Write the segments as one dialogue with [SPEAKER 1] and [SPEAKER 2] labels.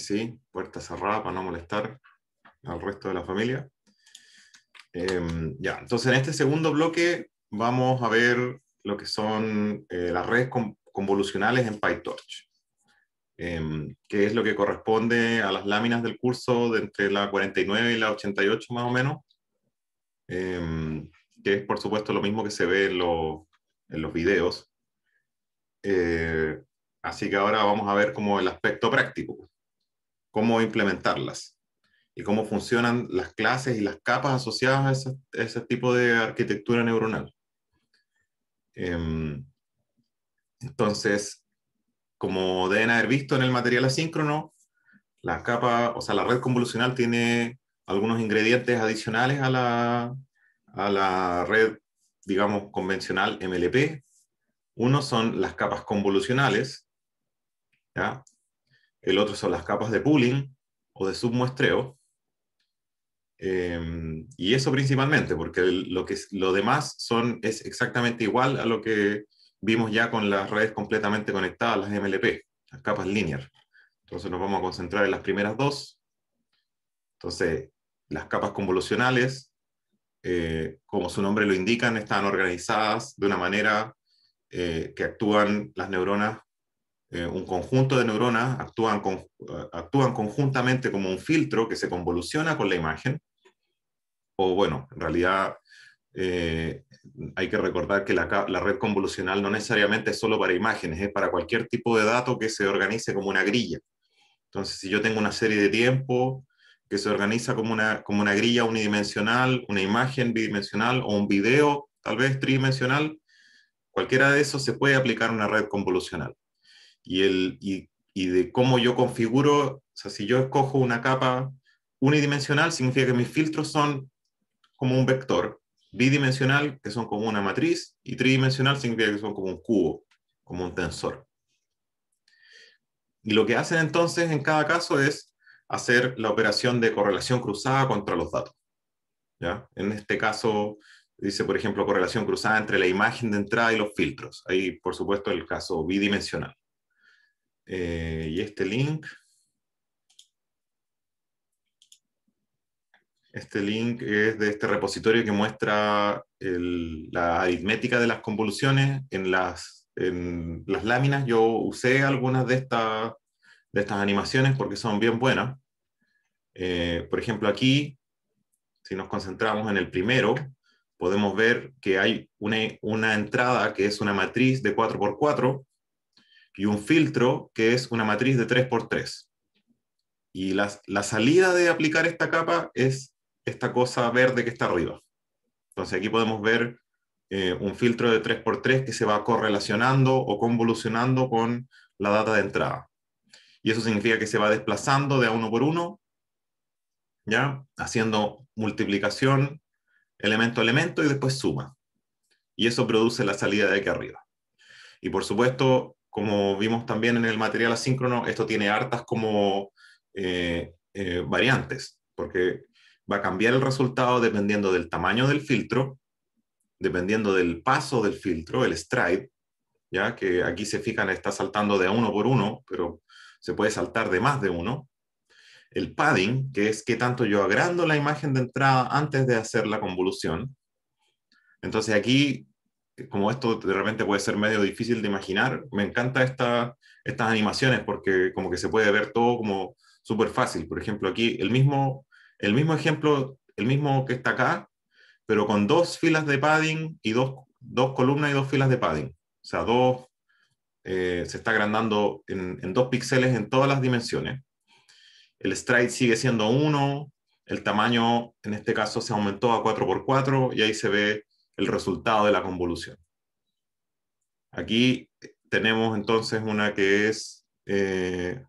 [SPEAKER 1] sí, puerta cerrada para no molestar al resto de la familia. Em, ya, entonces en este segundo bloque vamos a ver lo que son eh, las redes convolucionales en PyTorch, em, que es lo que corresponde a las láminas del curso de entre la 49 y la 88 más o menos, em, que es por supuesto lo mismo que se ve en, en los videos. Eh, así que ahora vamos a ver como el aspecto práctico cómo implementarlas y cómo funcionan las clases y las capas asociadas a ese, tipo de arquitectura neuronal. Em, entonces, como deben haber visto en el material asíncrono, la capa, o sea, la red convolucional tiene algunos ingredientes adicionales a la, a la red, digamos, convencional MLP. Uno son las capas convolucionales, ¿ya? el otro son las capas de pooling o de submuestreo. Em, y eso principalmente, porque lo, que, lo demás son, es exactamente igual a lo que vimos ya con las redes completamente conectadas, las MLP, las capas linear. Entonces nos vamos a concentrar en las primeras dos. Entonces, las capas convolucionales, eh, como su nombre lo indican, están organizadas de una manera eh, que actúan las neuronas eh, un conjunto de neuronas actúan, eh, actúan conjuntamente como un filtro que se convoluciona con la imagen. O bueno, en realidad eh, hay que recordar que la, red convolucional no necesariamente es solo para imágenes, es para cualquier tipo de dato que se organice como una grilla. Entonces, si yo tengo una serie de tiempo que se organiza como una, como una grilla unidimensional, una imagen bidimensional o un video tal vez tridimensional, cualquiera de esos se puede aplicar una red convolucional y, el, y, de cómo yo configuro, o sea, si yo escojo una capa unidimensional, significa que mis filtros son como un vector, bidimensional, que son como una matriz, y tridimensional significa que son como un cubo, como un tensor. Y lo que hacen entonces en cada caso es hacer la operación de correlación cruzada contra los datos. En este caso, dice, por ejemplo, correlación cruzada entre la imagen de entrada y los filtros. Ahí, por supuesto, el caso bidimensional. Eh, y este link, este link es de este repositorio que muestra la aritmética de las convoluciones en las, en las láminas. Yo usé algunas de, estas de estas animaciones porque son bien buenas. Eh, por ejemplo, aquí, si nos concentramos en el primero, podemos ver que hay una, una entrada que es una matriz de 4x4 y un filtro que es una matriz de 3x3. Y la, salida de aplicar esta capa es esta cosa verde que está arriba. Entonces aquí podemos ver eh, un filtro de 3x3 que se va correlacionando o convolucionando con la data de entrada. Y eso significa que se va desplazando de a uno por uno, ¿ya? haciendo multiplicación elemento a elemento y después suma. Y eso produce la salida de aquí arriba. Y por supuesto, como vimos también en el material asíncrono, esto tiene hartas como eh, eh, variantes, porque va a cambiar el resultado dependiendo del tamaño del filtro, dependiendo del paso del filtro, el stride, ya que aquí se fijan está saltando de uno por uno, pero se puede saltar de más de uno. El padding, que es qué tanto yo agrando la imagen de entrada antes de hacer la convolución. Entonces aquí como esto de repente puede ser medio difícil de imaginar, me encanta estas animaciones porque como que se puede ver todo como súper fácil. Por ejemplo, aquí el mismo, el mismo ejemplo, el mismo que está acá, pero con dos filas de padding y dos, dos columnas y dos filas de padding. O sea, dos, eh, se está agrandando en, en dos píxeles en todas las dimensiones. El stride sigue siendo uno, el tamaño en este caso se aumentó a 4x4 y ahí se ve el resultado de la convolución. Aquí tenemos entonces una que es eh,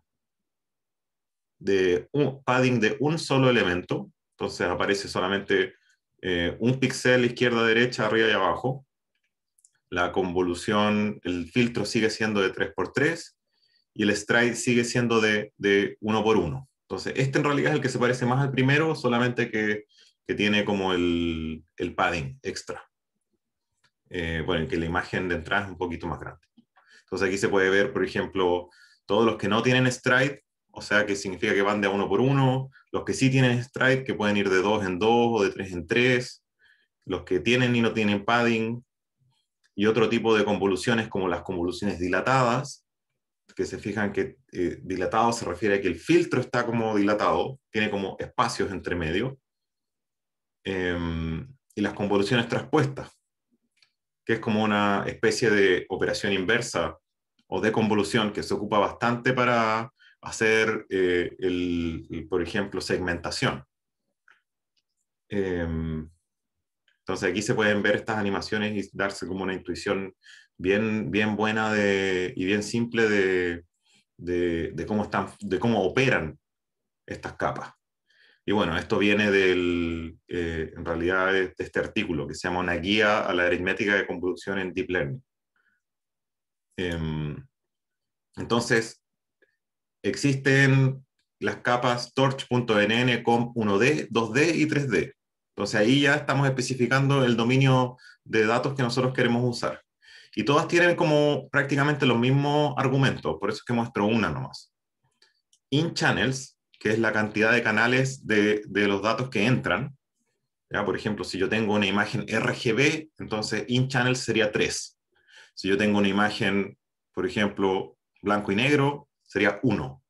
[SPEAKER 1] de un padding de un solo elemento, entonces aparece solamente eh, un píxel izquierda, derecha, arriba y abajo. La convolución, el filtro sigue siendo de 3x3 y el stride sigue siendo de, de 1x1. Entonces, este en realidad es el que se parece más al primero, solamente que, tiene como el, el padding extra eh, bueno, que la imagen de entrada es un poquito más grande. Entonces aquí se puede ver, por ejemplo, todos los que no tienen stride, o sea que significa que van de uno por uno, los que sí tienen stride, que pueden ir de dos en dos o de tres en tres, los que tienen y no tienen padding, y otro tipo de convoluciones como las convoluciones dilatadas, que se fijan que eh, dilatado se refiere a que el filtro está como dilatado, tiene como espacios entre medio, em, y las convoluciones traspuestas, que es como una especie de operación inversa o de convolución que se ocupa bastante para hacer, eh, el, por ejemplo, segmentación. Em, entonces aquí se pueden ver estas animaciones y darse como una intuición bien, bien buena de, y bien simple de, de, cómo están, de cómo operan estas capas. Y bueno, esto viene del, eh, en realidad, de este artículo que se llama Una guía a la aritmética de convolución en Deep Learning. Em, entonces, existen las capas torch.nn, con 1D, 2D y 3D. Entonces ahí ya estamos especificando el dominio de datos que nosotros queremos usar. Y todas tienen como prácticamente los mismos argumentos, por eso es que muestro una nomás. In channels que es la cantidad de canales de, los datos que entran. ¿ya? Por ejemplo, si yo tengo una imagen RGB, entonces in-channel sería 3. Si yo tengo una imagen, por ejemplo, blanco y negro, sería 1.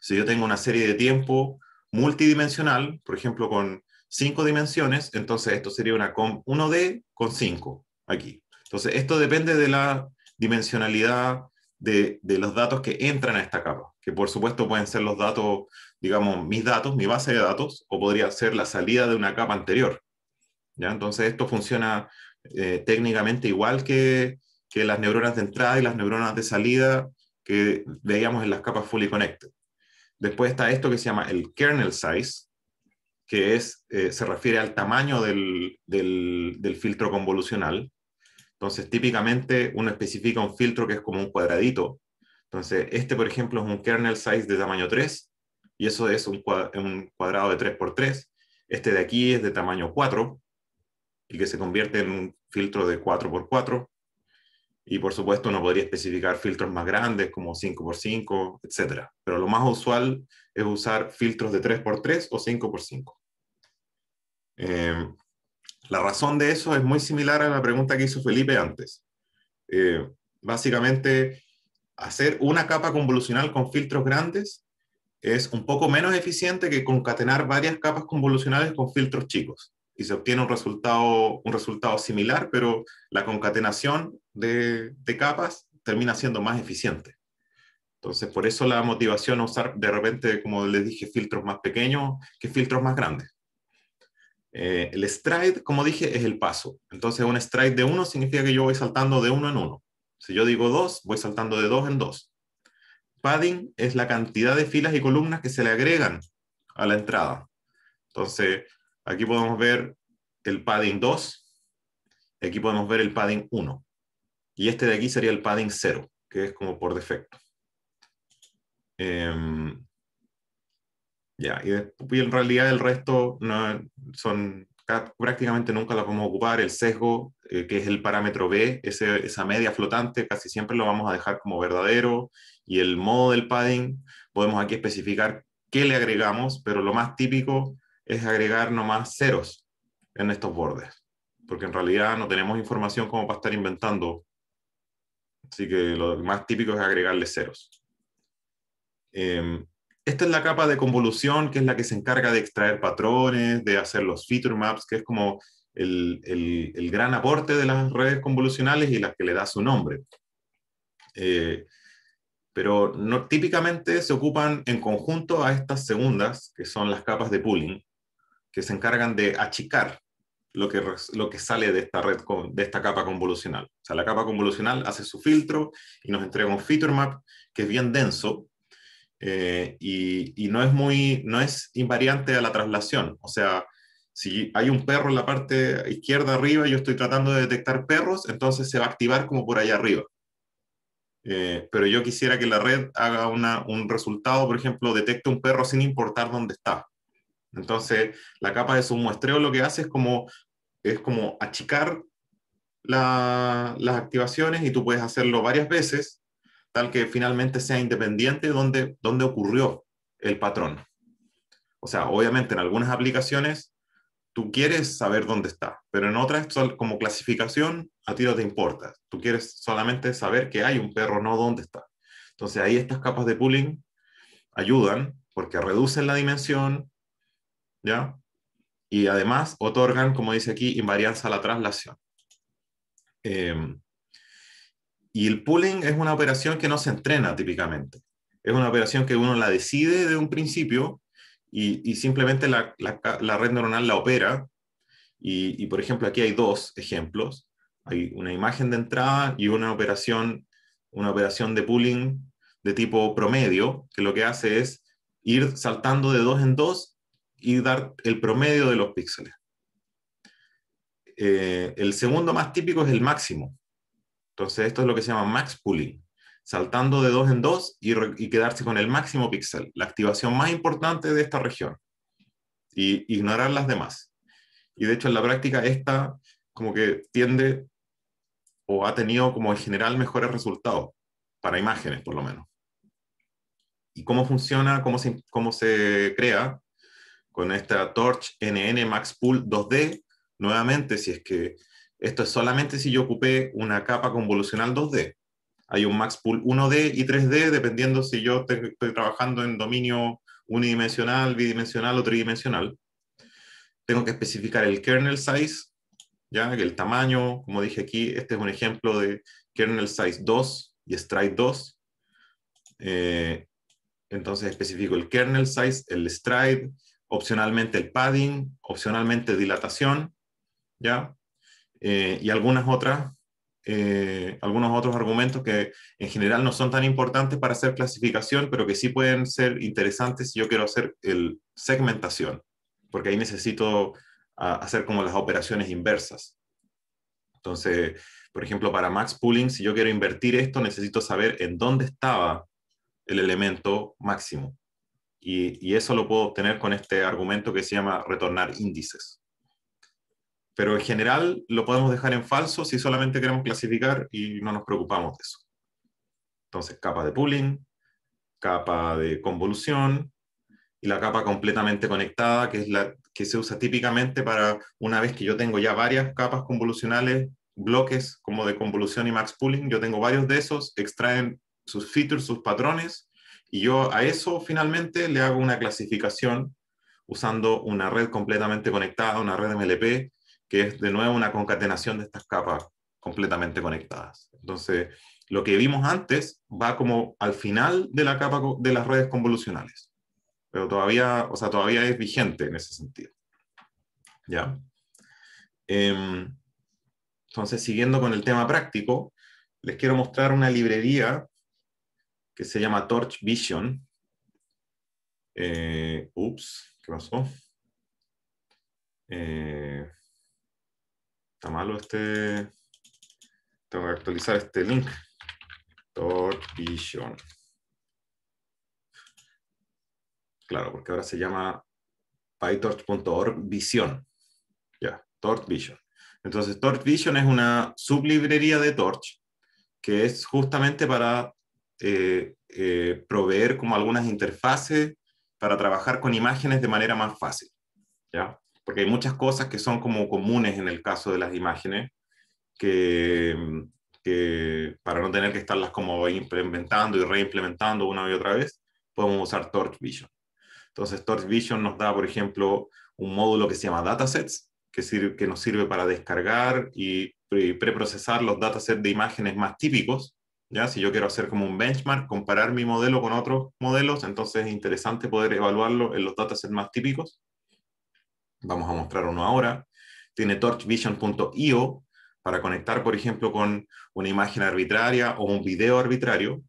[SPEAKER 1] Si yo tengo una serie de tiempo multidimensional, por ejemplo, con 5 dimensiones, entonces esto sería una 1D con 5 aquí. Entonces, esto depende de la dimensionalidad de, los datos que entran a esta capa, que por supuesto pueden ser los datos, digamos, mis datos, mi base de datos, o podría ser la salida de una capa anterior. ¿ya? Entonces esto funciona eh, técnicamente igual que, que las neuronas de entrada y las neuronas de salida que veíamos en las capas fully connected. Después está esto que se llama el kernel size, que es, eh, se refiere al tamaño del, del, del filtro convolucional, entonces, típicamente uno especifica un filtro que es como un cuadradito. Entonces, este, por ejemplo, es un kernel size de tamaño 3, y eso es un, cuadrado de 3x3. Este de aquí es de tamaño 4, y que se convierte en un filtro de 4x4. Y por supuesto uno podría especificar filtros más grandes como 5x5, etc. Pero lo más usual es usar filtros de 3x3 o 5x5. Eh, em, la razón de eso es muy similar a la pregunta que hizo Felipe antes. Eh, básicamente, hacer una capa convolucional con filtros grandes es un poco menos eficiente que concatenar varias capas convolucionales con filtros chicos. Y se obtiene un resultado, similar, pero la concatenación de, de capas termina siendo más eficiente. Entonces, por eso la motivación a usar de repente, como les dije, filtros más pequeños que filtros más grandes. Eh, el stride, como dije, es el paso. Entonces, un stride de uno significa que yo voy saltando de uno en uno. Si yo digo dos voy saltando de dos en dos Padding es la cantidad de filas y columnas que se le agregan a la entrada. Entonces, aquí podemos ver el padding 2, aquí podemos ver el padding 1. Y este de aquí sería el padding 0, que es como por defecto. Em, y, en realidad el resto no, son prácticamente nunca la vamos ocupar. El sesgo, eh, que es el parámetro B, esa media flotante, casi siempre lo vamos a dejar como verdadero. Y el modo del padding, podemos aquí especificar qué le agregamos, pero lo más típico es agregar nomás ceros en estos bordes, porque en realidad no tenemos información como para estar inventando. Así que lo más típico es agregarle ceros. Em, esta es la capa de convolución, que es la que se encarga de extraer patrones, de hacer los feature maps, que es como el, gran aporte de las redes convolucionales y las que le da su nombre. Eh, pero típicamente se ocupan en conjunto a estas segundas, que son las capas de pooling, que se encargan de achicar lo que, lo que sale de esta, red, de esta capa convolucional. O sea, la capa convolucional hace su filtro y nos entrega un feature map que es bien denso, eh, y, no es muy, no es invariante a la traslación. O sea, si hay un perro en la parte izquierda arriba y yo estoy tratando de detectar perros, entonces se va a activar como por allá arriba. Eh, pero yo quisiera que la red haga un resultado, por ejemplo, detecte un perro sin importar dónde está. Entonces, la capa de submuestreo lo que hace es como, es como achicar las activaciones y tú puedes hacerlo varias veces tal que finalmente sea independiente donde, donde ocurrió el patrón. O sea, obviamente en algunas aplicaciones tú quieres saber dónde está, pero en otras como clasificación a ti no te importa. Tú quieres solamente saber que hay un perro, no dónde está. Entonces ahí estas capas de pooling ayudan porque reducen la dimensión, ¿ya? Y además otorgan, como dice aquí, invarianza a la traslación. Em, y el pooling es una operación que no se entrena típicamente. Es una operación que uno la decide de un principio y, simplemente la, red neuronal la opera. Y, por ejemplo, aquí hay dos ejemplos. Hay una imagen de entrada y una operación, una operación de pooling de tipo promedio, que lo que hace es ir saltando de dos en dos y dar el promedio de los píxeles. Eh, el segundo más típico es el máximo, entonces, esto es lo que se llama max pooling, saltando de dos en dos y, quedarse con el máximo píxel, la activación más importante de esta región, y ignorar las demás. Y de hecho, en la práctica, esta como que tiende o ha tenido como en general mejores resultados, para imágenes por lo menos. ¿Y cómo funciona, cómo se, cómo se crea? Con esta Torch NN Max Pool 2D, nuevamente, si es que esto es solamente si yo ocupé una capa convolucional 2D. Hay un max pool 1D y 3D, dependiendo si yo estoy trabajando en dominio unidimensional, bidimensional o tridimensional. Tengo que especificar el kernel size, ya el tamaño, como dije aquí, este es un ejemplo de kernel size 2 y stride 2. Eh, entonces especifico el kernel size, el stride, opcionalmente el padding, opcionalmente dilatación, ¿ya? Eh, y otras, eh, algunos otros argumentos que en general no son tan importantes para hacer clasificación, pero que sí pueden ser interesantes si yo quiero hacer el segmentación, porque ahí necesito ah, hacer como las operaciones inversas. Entonces, por ejemplo, para max pooling, si yo quiero invertir esto, necesito saber en dónde estaba el elemento máximo. y eso lo puedo obtener con este argumento que se llama retornar índices pero en general lo podemos dejar en falso si solamente queremos clasificar y no nos preocupamos de eso. Entonces, capa de pooling, capa de convolución y la capa completamente conectada, que es la que se usa típicamente para una vez que yo tengo ya varias capas convolucionales, bloques como de convolución y max pooling, yo tengo varios de esos, extraen sus features, sus patrones, y yo a eso finalmente le hago una clasificación usando una red completamente conectada, una red MLP, que es de nuevo una concatenación de estas capas completamente conectadas. Entonces, lo que vimos antes va como al final de la capa de las redes convolucionales, pero todavía, o sea, todavía es vigente en ese sentido. ¿Ya? Em, entonces, siguiendo con el tema práctico, les quiero mostrar una librería que se llama Torch Vision. Eh, ups, ¿qué pasó? Eh, Está malo este... Tengo que actualizar este link. vision Claro, porque ahora se llama pytorch.org Vision. Ya, Torch Vision. Entonces, Torch Vision es una sublibrería de Torch que es justamente para eh, eh, proveer como algunas interfaces para trabajar con imágenes de manera más fácil. ¿ya? porque hay muchas cosas que son como comunes en el caso de las imágenes, mm, que, para no tener que estarlas como implementando y reimplementando una y otra vez, podemos usar Torch Vision. Entonces, Torch Vision nos da, por ejemplo, un módulo que se llama Datasets, que, sirve, que nos sirve para descargar y, preprocesar los datasets de imágenes más típicos. ¿ya? Si yo quiero hacer como un benchmark, comparar mi modelo con otros modelos, entonces es interesante poder evaluarlo en los datasets más típicos. Vamos a mostrar uno ahora. Tiene torchvision.io para conectar, por ejemplo, con una imagen arbitraria o un video arbitrario.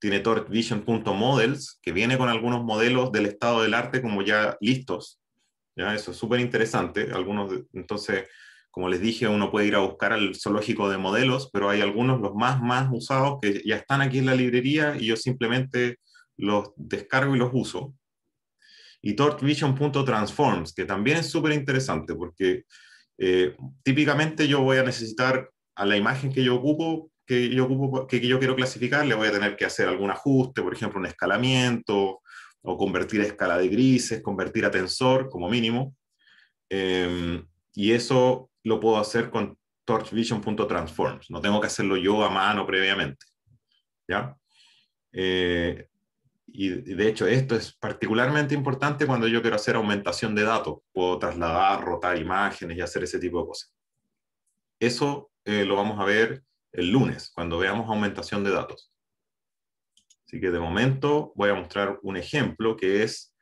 [SPEAKER 1] Tiene torchvision.models, que viene con algunos modelos del estado del arte como ya listos. ¿ya? Eso es súper interesante. Algunos, entonces, como les dije, uno puede ir a buscar al zoológico de modelos, pero hay algunos, los más, más usados, que ya están aquí en la librería y yo simplemente los descargo y los uso y TorchVision.Transforms, que también es súper interesante porque eh, típicamente yo voy a necesitar a la imagen que yo ocupo, que yo, ocupo, que, yo quiero clasificar, le voy a tener que hacer algún ajuste, por ejemplo, un escalamiento o convertir a escala de grises, convertir a tensor como mínimo. Em, y eso lo puedo hacer con torchvision.transforms. No tengo que hacerlo yo a mano previamente. ¿Ya? Eh, y, de hecho esto es particularmente importante cuando yo quiero hacer aumentación de datos, puedo trasladar, rotar imágenes y hacer ese tipo de cosas. Eso eh, lo vamos a ver el lunes, cuando veamos aumentación de datos. Así que de momento voy a mostrar un ejemplo que es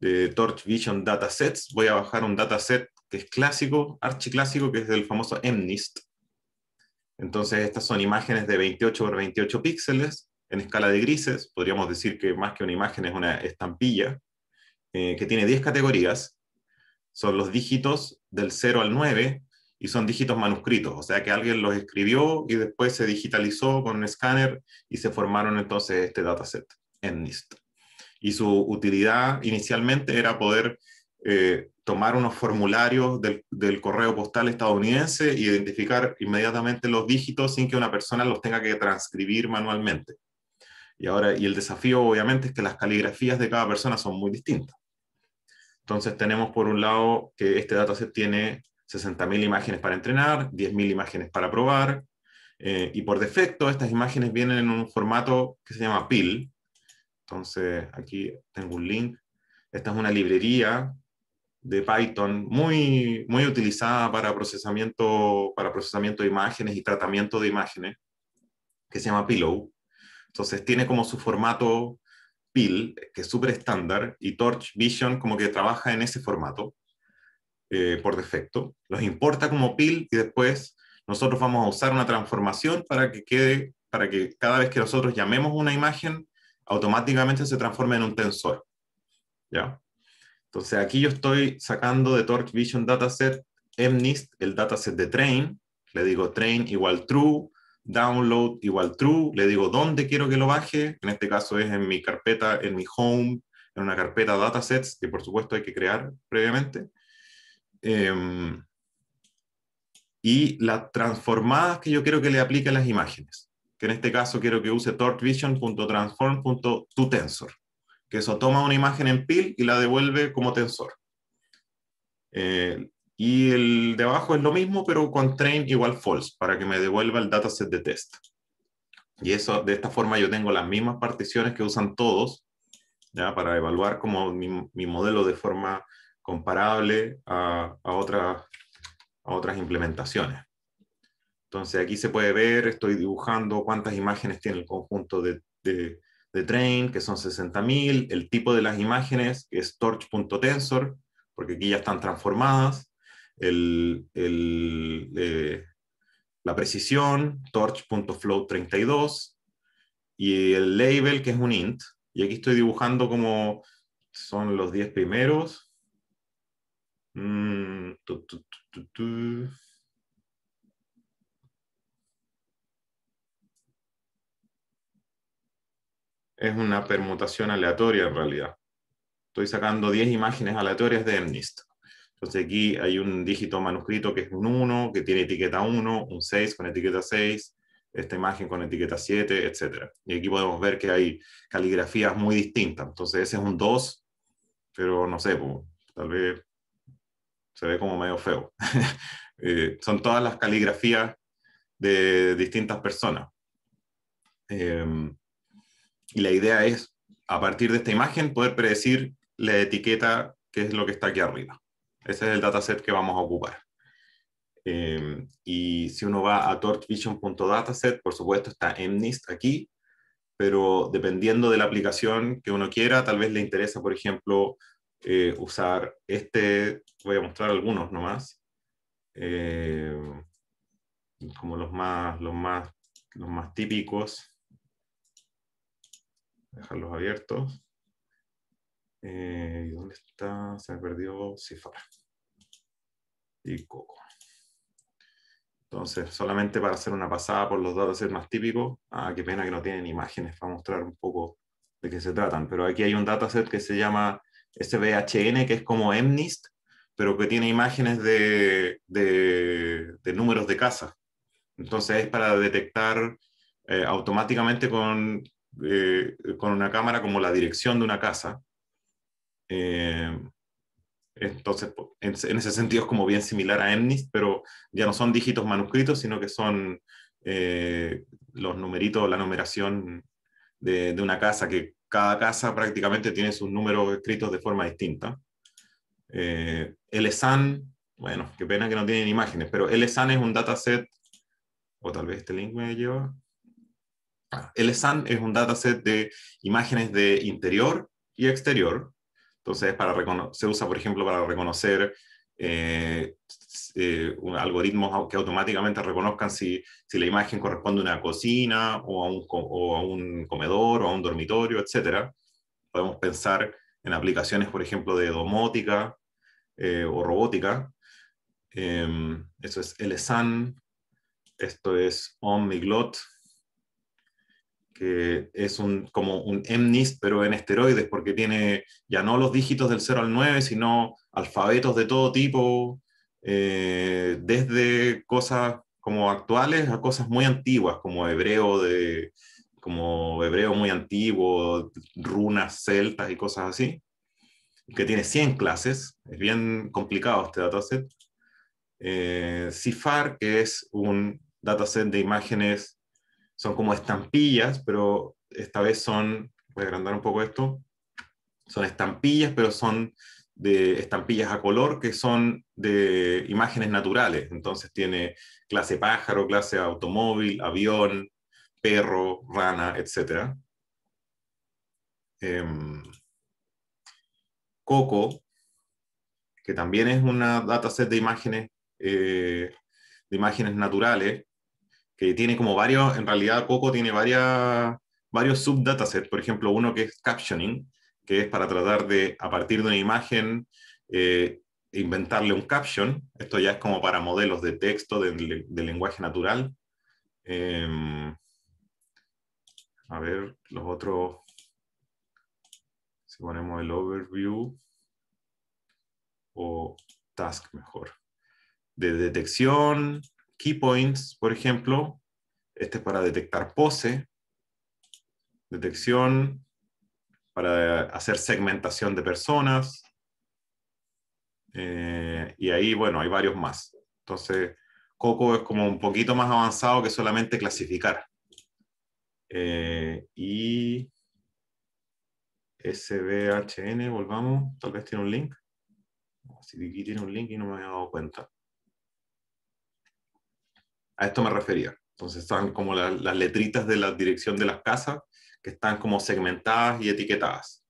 [SPEAKER 1] de Torch Vision Datasets. Voy a bajar un dataset que es clásico, archi clásico que es del famoso MNIST. Entonces estas son imágenes de 28 por 28 píxeles en escala de grises, podríamos decir que más que una imagen es una estampilla, eh, que tiene 10 categorías, son los dígitos del 0 al 9 y son dígitos manuscritos, o sea que alguien los escribió y después se digitalizó con un escáner y se formaron entonces este dataset en NIST. Y su utilidad inicialmente era poder eh, tomar unos formularios del, correo postal estadounidense y e identificar inmediatamente los dígitos sin que una persona los tenga que transcribir manualmente. Y ahora, y el desafío obviamente es que las caligrafías de cada persona son muy distintas. Entonces tenemos por un lado que este dataset tiene 60.000 imágenes para entrenar, 10.000 imágenes para probar, eh, y por defecto estas imágenes vienen en un formato que se llama PIL. Entonces aquí tengo un link. Esta es una librería de Python muy, muy utilizada para procesamiento, para procesamiento de imágenes y tratamiento de imágenes, que se llama Pillow. Entonces tiene como su formato PIL, que es súper estándar, y Torch Vision como que trabaja en ese formato eh, por defecto. Los importa como PIL y después nosotros vamos a usar una transformación para que quede, para que cada vez que nosotros llamemos una imagen, automáticamente se transforme en un tensor. ¿Ya? Entonces aquí yo estoy sacando de Torch Vision Dataset MNIST el dataset de train, le digo train igual true, download igual true, le digo dónde quiero que lo baje, en este caso es en mi carpeta, en mi home, en una carpeta datasets que por supuesto hay que crear previamente. Em, y las transformadas que yo quiero que le aplique las imágenes, que en este caso quiero que use tortvision.transform.toTensor, que eso toma una imagen en PIL y la devuelve como tensor. Eh, y el de abajo es lo mismo, pero con train igual false, para que me devuelva el dataset de test. Y eso, de esta forma yo tengo las mismas particiones que usan todos, ¿ya? para evaluar como mi, modelo de forma comparable a, a, otra, a otras implementaciones. Entonces aquí se puede ver, estoy dibujando cuántas imágenes tiene el conjunto de, de, de train, que son 60.000, el tipo de las imágenes es torch.tensor, porque aquí ya están transformadas, eh, la precisión, torchflow 32 y el label, que es un int. Y aquí estoy dibujando como son los 10 primeros. Mm, es una permutación aleatoria en realidad. Estoy sacando 10 imágenes aleatorias de MNIST. Entonces aquí hay un dígito manuscrito que es un 1, que tiene etiqueta 1, un 6 con etiqueta 6, esta imagen con etiqueta 7, etc. Y aquí podemos ver que hay caligrafías muy distintas. Entonces ese es un 2, pero no sé, tal vez se ve como medio feo. Eh, son todas las caligrafías de distintas personas. Em, y la idea es, a partir de esta imagen, poder predecir la etiqueta que es lo que está aquí arriba. Ese es el dataset que vamos a ocupar. Em, y si uno va a torchvision.dataset, por supuesto está MNIST aquí, pero dependiendo de la aplicación que uno quiera, tal vez le interesa, por ejemplo, eh, usar este, voy a mostrar algunos nomás, em, como los más, los, más, los más típicos. Dejarlos abiertos. Eh, ¿Y ¿Dónde está? Se me perdió Cifra. Entonces, solamente para hacer una pasada por los datasets más típicos, ah, qué pena que no tienen imágenes para mostrar un poco de qué se tratan, pero aquí hay un dataset que se llama SBHN, que es como MNIST, pero que tiene imágenes de, números de casa. Entonces es para detectar eh, automáticamente con, eh, con una cámara como la dirección de una casa. Eh, entonces, en, ese sentido es como bien similar a MNIST, pero ya no son dígitos manuscritos, sino que son eh, los numeritos, la numeración de, una casa, que cada casa prácticamente tiene sus números escritos de forma distinta. Eh, LSAN, bueno, qué pena que no tienen imágenes, pero LSAN es un dataset, o tal vez este link me lleva. Ah, el LSAN es un dataset de imágenes de interior y exterior, entonces, se usa, por ejemplo, para reconocer eh, eh, algoritmos que automáticamente reconozcan si, la imagen corresponde a una cocina o a un, comedor o a un dormitorio, etc. Podemos pensar en aplicaciones, por ejemplo, de domótica eh, o robótica. Em, eso es LSAN, esto es Omniglot, que es un, como un MNIST, pero en esteroides, porque tiene ya no los dígitos del 0 al 9, sino alfabetos de todo tipo, eh, desde cosas como actuales a cosas muy antiguas, como hebreo de como hebreo muy antiguo, runas celtas y cosas así, que tiene 100 clases, es bien complicado este dataset. Eh, CIFAR, que es un dataset de imágenes son como estampillas, pero esta vez son, voy a agrandar un poco esto, son estampillas, pero son de estampillas a color que son de imágenes naturales. Entonces tiene clase pájaro, clase automóvil, avión, perro, rana, etc. Em, Coco, que también es una dataset de imágenes, eh, de imágenes naturales, que tiene como varios, en realidad Coco tiene varias, varios subdatasets, por ejemplo, uno que es captioning, que es para tratar de, a partir de una imagen, eh, inventarle un caption. Esto ya es como para modelos de texto, de, lenguaje natural. Em, a ver, los otros, si ponemos el overview o task mejor. De detección, key points, por ejemplo. Este es para detectar pose. Detección para hacer segmentación de personas. Eh, y ahí, bueno, hay varios más. Entonces, Coco es como un poquito más avanzado que solamente clasificar. Eh, y SBHN, volvamos, tal vez tiene un link. Si tiene un link y no me había dado cuenta. A esto me refería. Entonces están como las letritas de la dirección de las casas que están como segmentadas y etiquetadas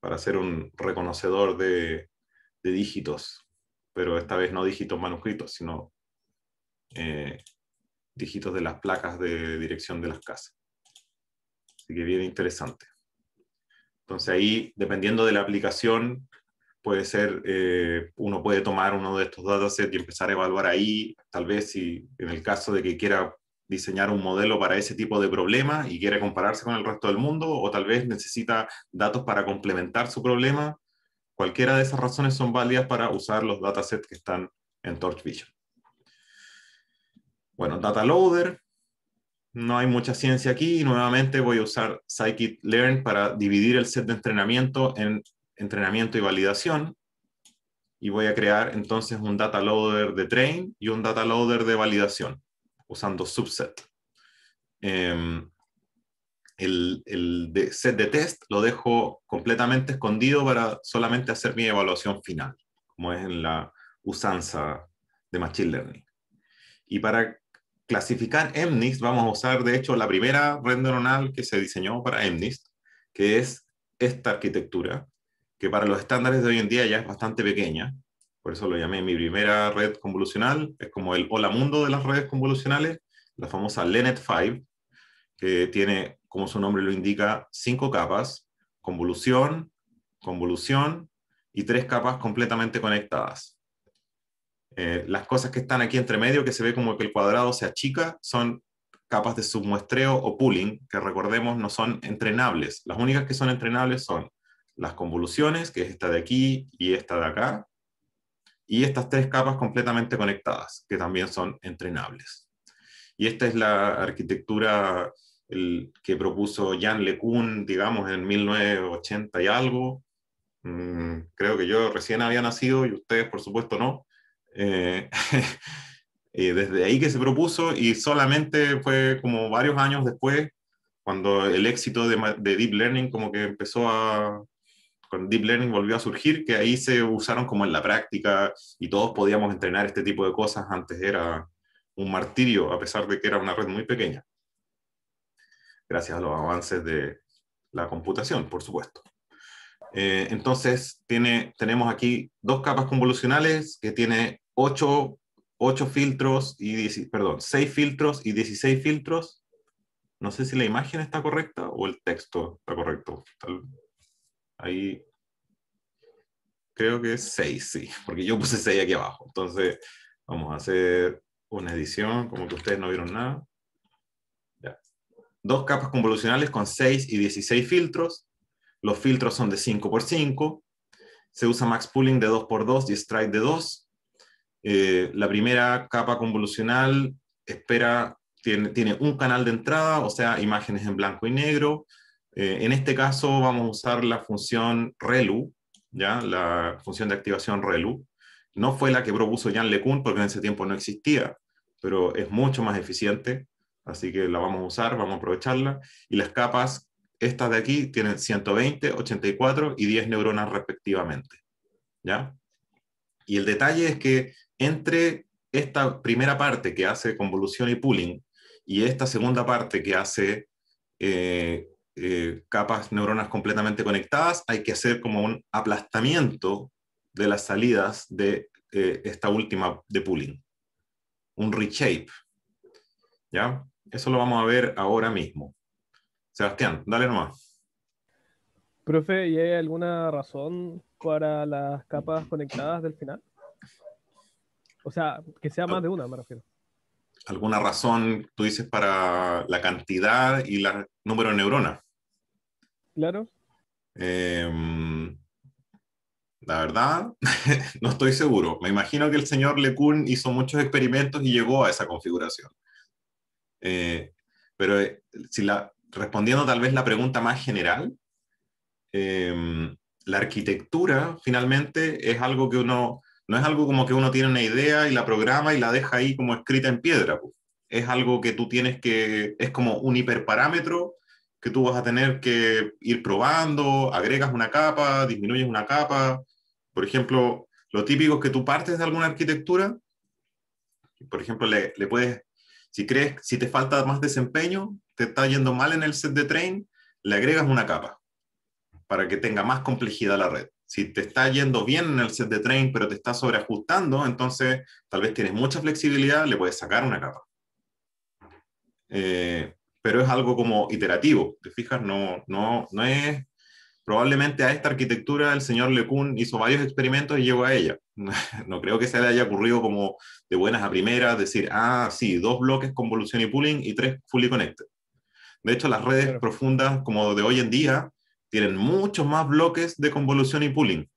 [SPEAKER 1] para hacer un reconocedor de, dígitos, pero esta vez no dígitos manuscritos, sino eh, dígitos de las placas de dirección de las casas. Así que bien interesante. Entonces ahí, dependiendo de la aplicación, puede ser, eh, uno puede tomar uno de estos datasets y empezar a evaluar ahí, tal vez si en el caso de que quiera diseñar un modelo para ese tipo de problema y quiere compararse con el resto del mundo, o tal vez necesita datos para complementar su problema. Cualquiera de esas razones son válidas para usar los datasets que están en Torch Vision. Bueno, Data Loader. No hay mucha ciencia aquí. Nuevamente voy a usar Scikit-Learn para dividir el set de entrenamiento en entrenamiento y validación. Y voy a crear entonces un data loader de train y un data loader de validación usando subset. Em, el, set de test lo dejo completamente escondido para solamente hacer mi evaluación final, como es en la usanza de Machine Learning. Y para clasificar MNIST vamos a usar, de hecho, la primera red que se diseñó para MNIST, que es esta arquitectura, que para los estándares de hoy en día ya es bastante pequeña. Por eso lo llamé mi primera red convolucional. Es como el hola mundo de las redes convolucionales, la famosa Lenet 5, que tiene, como su nombre lo indica, cinco capas, convolución, convolución y tres capas completamente conectadas. Eh, las cosas que están aquí entre medio, que se ve como que el cuadrado se achica, son capas de submuestreo o pooling, que recordemos no son entrenables. Las únicas que son entrenables son las convoluciones, que es esta de aquí y esta de acá, y estas tres capas completamente conectadas, que también son entrenables. Y esta es la arquitectura que propuso Jan LeCun, digamos, en 1980 y algo. Mm, creo que yo recién había nacido y ustedes, por supuesto, no. Eh, desde ahí que se propuso y solamente fue como varios años después, cuando el éxito de Deep Learning como que empezó a, con Deep Learning volvió a surgir, que ahí se usaron como en la práctica y todos podíamos entrenar este tipo de cosas. Antes era un martirio, a pesar de que era una red muy pequeña. Gracias a los avances de la computación, por supuesto. Eh, entonces, tiene, tenemos aquí dos capas convolucionales que tiene ocho filtros y, perdón, 6 filtros y 16 filtros. No sé si la imagen está correcta o el texto está correcto. Ahí creo que es 6, sí, porque yo puse 6 aquí abajo. Entonces, vamos a hacer una edición, como que ustedes no vieron nada. Dos capas convolucionales con 6 y 16 filtros. Los filtros son de 5x5. Se usa max pooling de 2x2 y strike de 2. Eh, la primera capa convolucional espera, tiene, tiene un canal de entrada, o sea, imágenes en blanco y negro eh, en este caso vamos a usar la función ReLU, ¿ya? la función de activación ReLU. No fue la que propuso Jan LeCun porque en ese tiempo no existía, pero es mucho más eficiente, así que la vamos a usar, vamos a aprovecharla. Y las capas, estas de aquí, tienen 120, 84 y 10 neuronas respectivamente. ¿ya? Y el detalle es que entre esta primera parte que hace convolución y pooling y esta segunda parte que hace eh, eh, capas, neuronas completamente conectadas, hay que hacer como un aplastamiento de las salidas de eh, esta última de pooling, un reshape. ¿Ya? Eso lo vamos a ver ahora mismo. Sebastián, dale nomás. Profe, ¿y hay alguna razón para las capas conectadas del final? O sea, que sea más de una, me refiero alguna razón, tú dices, para la cantidad y el número de neuronas. Claro. Em, la verdad, no estoy seguro. Me imagino que el señor LeCun hizo muchos experimentos y llegó a esa configuración. Eh, pero eh, si la, respondiendo tal vez la pregunta más general, em, la arquitectura finalmente es algo que uno no es algo como que uno tiene una idea y la programa y la deja ahí como escrita en piedra. Pues. Es algo que tú tienes que, es como un hiperparámetro que tú vas a tener que ir probando, agregas una capa, disminuyes una capa. Por ejemplo, lo típico es que tú partes de alguna arquitectura, por ejemplo, le, le puedes, si crees, si te falta más desempeño, te está yendo mal en el set de train, le agregas una capa para que tenga más complejidad la red. Si te está yendo bien en el set de train, pero te está sobreajustando, entonces tal vez tienes mucha flexibilidad, le puedes sacar una capa. Eh, pero es algo como iterativo, ¿te fijas? No, no, no es... Probablemente a esta arquitectura el señor LeCun hizo varios experimentos y llegó a ella. No creo que se le haya ocurrido como de buenas a primeras decir, ah, sí, dos bloques convolución y pooling y tres fully connected. De hecho, las redes profundas como de hoy en día tienen muchos más bloques de convolución y pooling.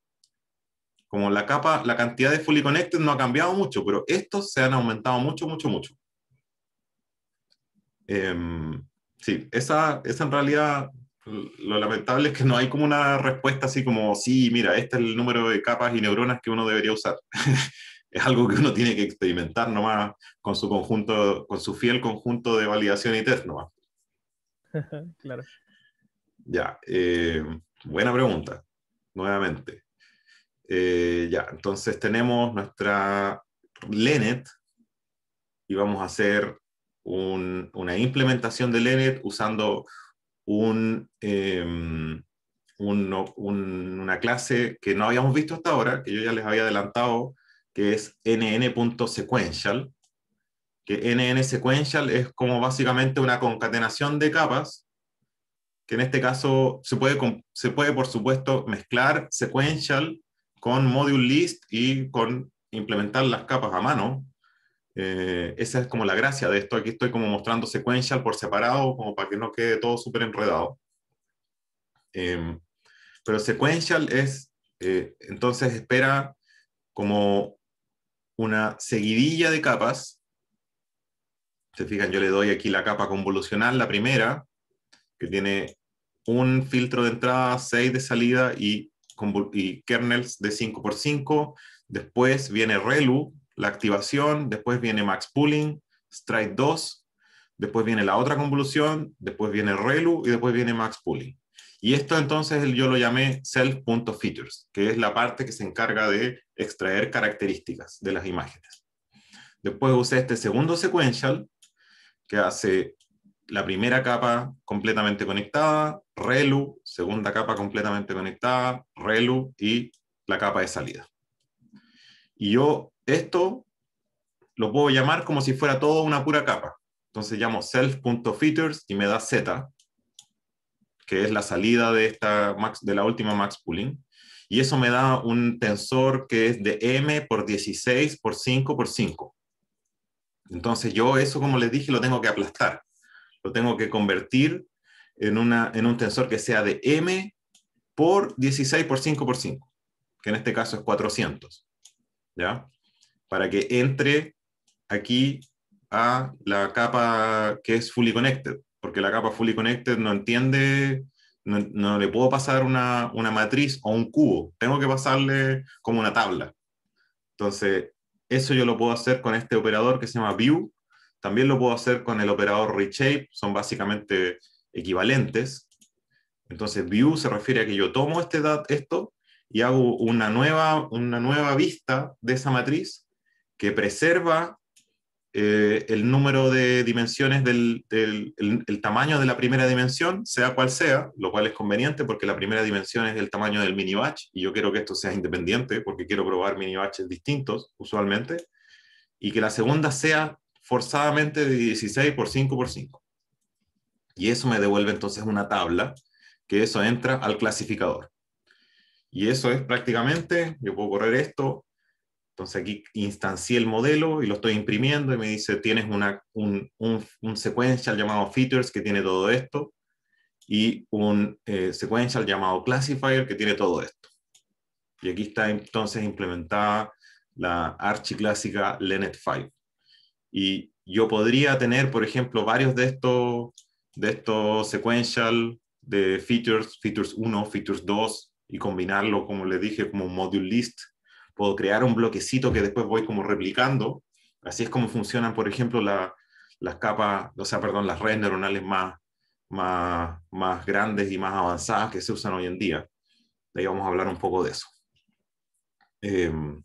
[SPEAKER 1] Como la capa, la cantidad de fully connected no ha cambiado mucho, pero estos se han aumentado mucho, mucho, mucho. Em, sí, esa, esa en realidad lo lamentable es que no hay como una respuesta así como, sí, mira, este es el número de capas y neuronas que uno debería usar. es algo que uno tiene que experimentar nomás con su conjunto, con su fiel conjunto de validación y test nomás. claro. Ya, eh, buena pregunta, nuevamente. Eh, ya, entonces tenemos nuestra Lenet y vamos a hacer una implementación de Lenet usando em, una clase que no habíamos visto hasta ahora, que yo ya les había adelantado, que es nn.sequential, que nn.sequential es como básicamente una concatenación de capas que en este caso se puede, se puede por supuesto, mezclar sequential con module list y con implementar las capas a mano. Eh, esa es como la gracia de esto. Aquí estoy como mostrando sequential por separado, como para que no quede todo súper enredado. Em, pero sequential es, eh, entonces espera como una seguidilla de capas. Se fijan, yo le doy aquí la capa convolucional, la primera, que tiene un filtro de entrada, 6 de salida y, y kernels de 5x5. Después viene ReLU, la activación. Después viene Max Pooling, Stride 2. Después viene la otra convolución. Después viene ReLU y después viene Max Pooling. Y esto entonces yo lo llamé self.features, que es la parte que se encarga de extraer características de las imágenes. Después usé este segundo sequential, que hace la primera capa completamente conectada, ReLU, segunda capa completamente conectada, ReLU y la capa de salida. Y yo esto lo puedo llamar como si fuera todo una pura capa. Entonces llamo self.features y me da Z, que es la salida de, esta max, de la última max pooling. Y eso me da un tensor que es de M por 16 por 5 por 5. Entonces yo eso, como les dije, lo tengo que aplastar. Lo tengo que convertir en, una, en un tensor que sea de M por 16 por 5 por 5, que en este caso es 400. ¿Ya? Para que entre aquí a la capa que es fully connected, porque la capa fully connected no entiende, no, no le puedo pasar una, una, matriz o un cubo, tengo que pasarle como una tabla. Entonces, eso yo lo puedo hacer con este operador que se llama view, también lo puedo hacer con el operador reshape, son básicamente equivalentes. Entonces, view se refiere a que yo tomo este esto y hago una nueva, una nueva vista de esa matriz que preserva eh, el número de dimensiones del, el, tamaño de la primera dimensión, sea cual sea, lo cual es conveniente porque la primera dimensión es el tamaño del mini batch y yo quiero que esto sea independiente porque quiero probar mini batches distintos usualmente y que la segunda sea forzadamente de 16 por 5 por 5. Y eso me devuelve entonces una tabla, que eso entra al clasificador. Y eso es prácticamente, yo puedo correr esto, entonces aquí instancié el modelo y lo estoy imprimiendo y me dice, tienes una, un, un, sequential llamado features que tiene todo esto y un eh, sequential llamado classifier que tiene todo esto. Y aquí está entonces implementada la archiclásica Lenet 5. Y yo podría tener, por ejemplo, varios de estos, de estos sequential de features, features 1, features 2, y combinarlo, como les dije, como un module list. Puedo crear un bloquecito que después voy como replicando. Así es como funcionan, por ejemplo, las capas, o sea, perdón, las redes neuronales más, más, más grandes y más avanzadas que se usan hoy en día. De ahí vamos a hablar un poco de eso. Em,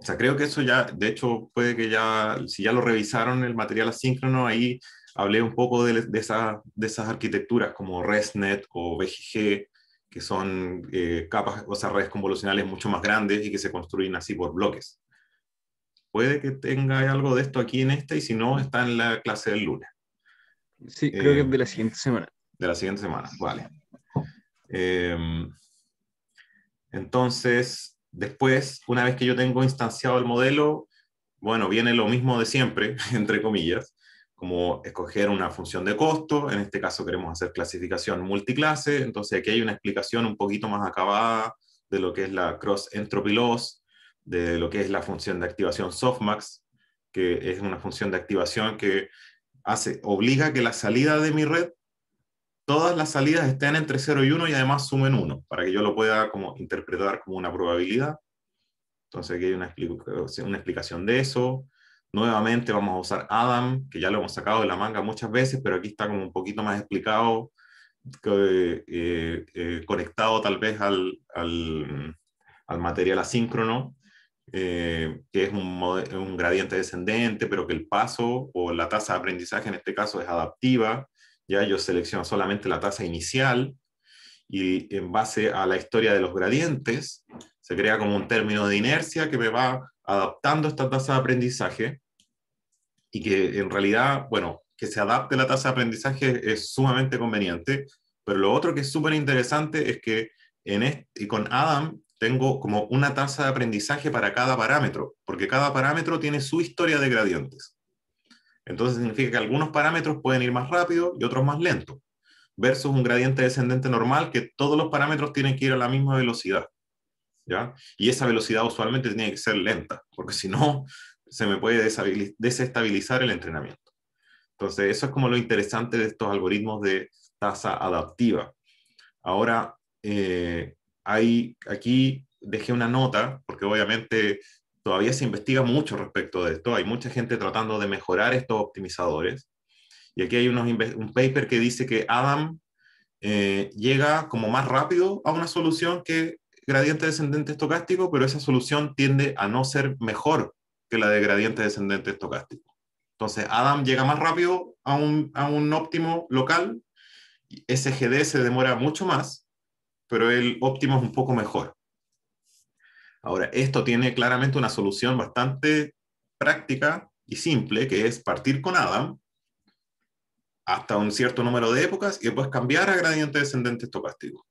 [SPEAKER 1] o sea, creo que eso ya, de hecho, puede que ya, si ya lo revisaron el material asíncrono, ahí hablé un poco de, de esas arquitecturas como ResNet o VGG, que son eh, capas, o sea, redes convolucionales mucho más grandes y que se construyen así por bloques. Puede que tenga algo de esto aquí en esta y si no, está en la clase del lunes. Sí, creo que es de la eh, siguiente semana. De la siguiente semana, vale. Em, entonces, después, una vez que yo tengo instanciado el modelo, bueno, viene lo mismo de siempre, entre comillas, como escoger una función de costo, en este caso queremos hacer clasificación multiclase, entonces aquí hay una explicación un poquito más acabada de lo que es la cross entropy loss, de lo que es la función de activación softmax, que es una función de activación que hace, obliga que la salida de mi red todas las salidas estén entre 0 y 1 y además sumen 1, para que yo lo pueda como interpretar como una probabilidad. Entonces aquí hay una, explicación de eso. Nuevamente vamos a usar Adam, que ya lo hemos sacado de la manga muchas veces, pero aquí está como un poquito más explicado, eh, eh, conectado tal vez al, al, material asíncrono, eh, que es un, un gradiente descendente, pero que el paso o la tasa de aprendizaje en este caso es adaptiva, ya yo selecciono solamente la tasa inicial y en base a la historia de los gradientes se crea como un término de inercia que me va adaptando esta tasa de aprendizaje y que en realidad, bueno, que se adapte la tasa de aprendizaje es sumamente conveniente, pero lo otro que es súper interesante es que en y con Adam tengo como una tasa de aprendizaje para cada parámetro, porque cada parámetro tiene su historia de gradientes. Entonces significa que algunos parámetros pueden ir más rápido y otros más lento, versus un gradiente descendente normal que todos los parámetros tienen que ir a la misma velocidad. ¿ya? Y esa velocidad usualmente tiene que ser lenta, porque si no, se me puede desestabilizar el entrenamiento. Entonces, eso es como lo interesante de estos algoritmos de tasa adaptiva. Ahora, eh, hay, aquí dejé una nota, porque obviamente todavía se investiga mucho respecto de esto. Hay mucha gente tratando de mejorar estos optimizadores. Y aquí hay un paper que dice que Adam eh, llega como más rápido a una solución que gradiente descendente estocástico, pero esa solución tiende a no ser mejor que la de gradiente descendente estocástico. Entonces, Adam llega más rápido a un, a un óptimo local, SGD se demora mucho más, pero el óptimo es un poco mejor. Ahora, esto tiene claramente una solución bastante práctica y simple, que es partir con Adam hasta un cierto número de épocas y después cambiar a gradiente descendente estocástico.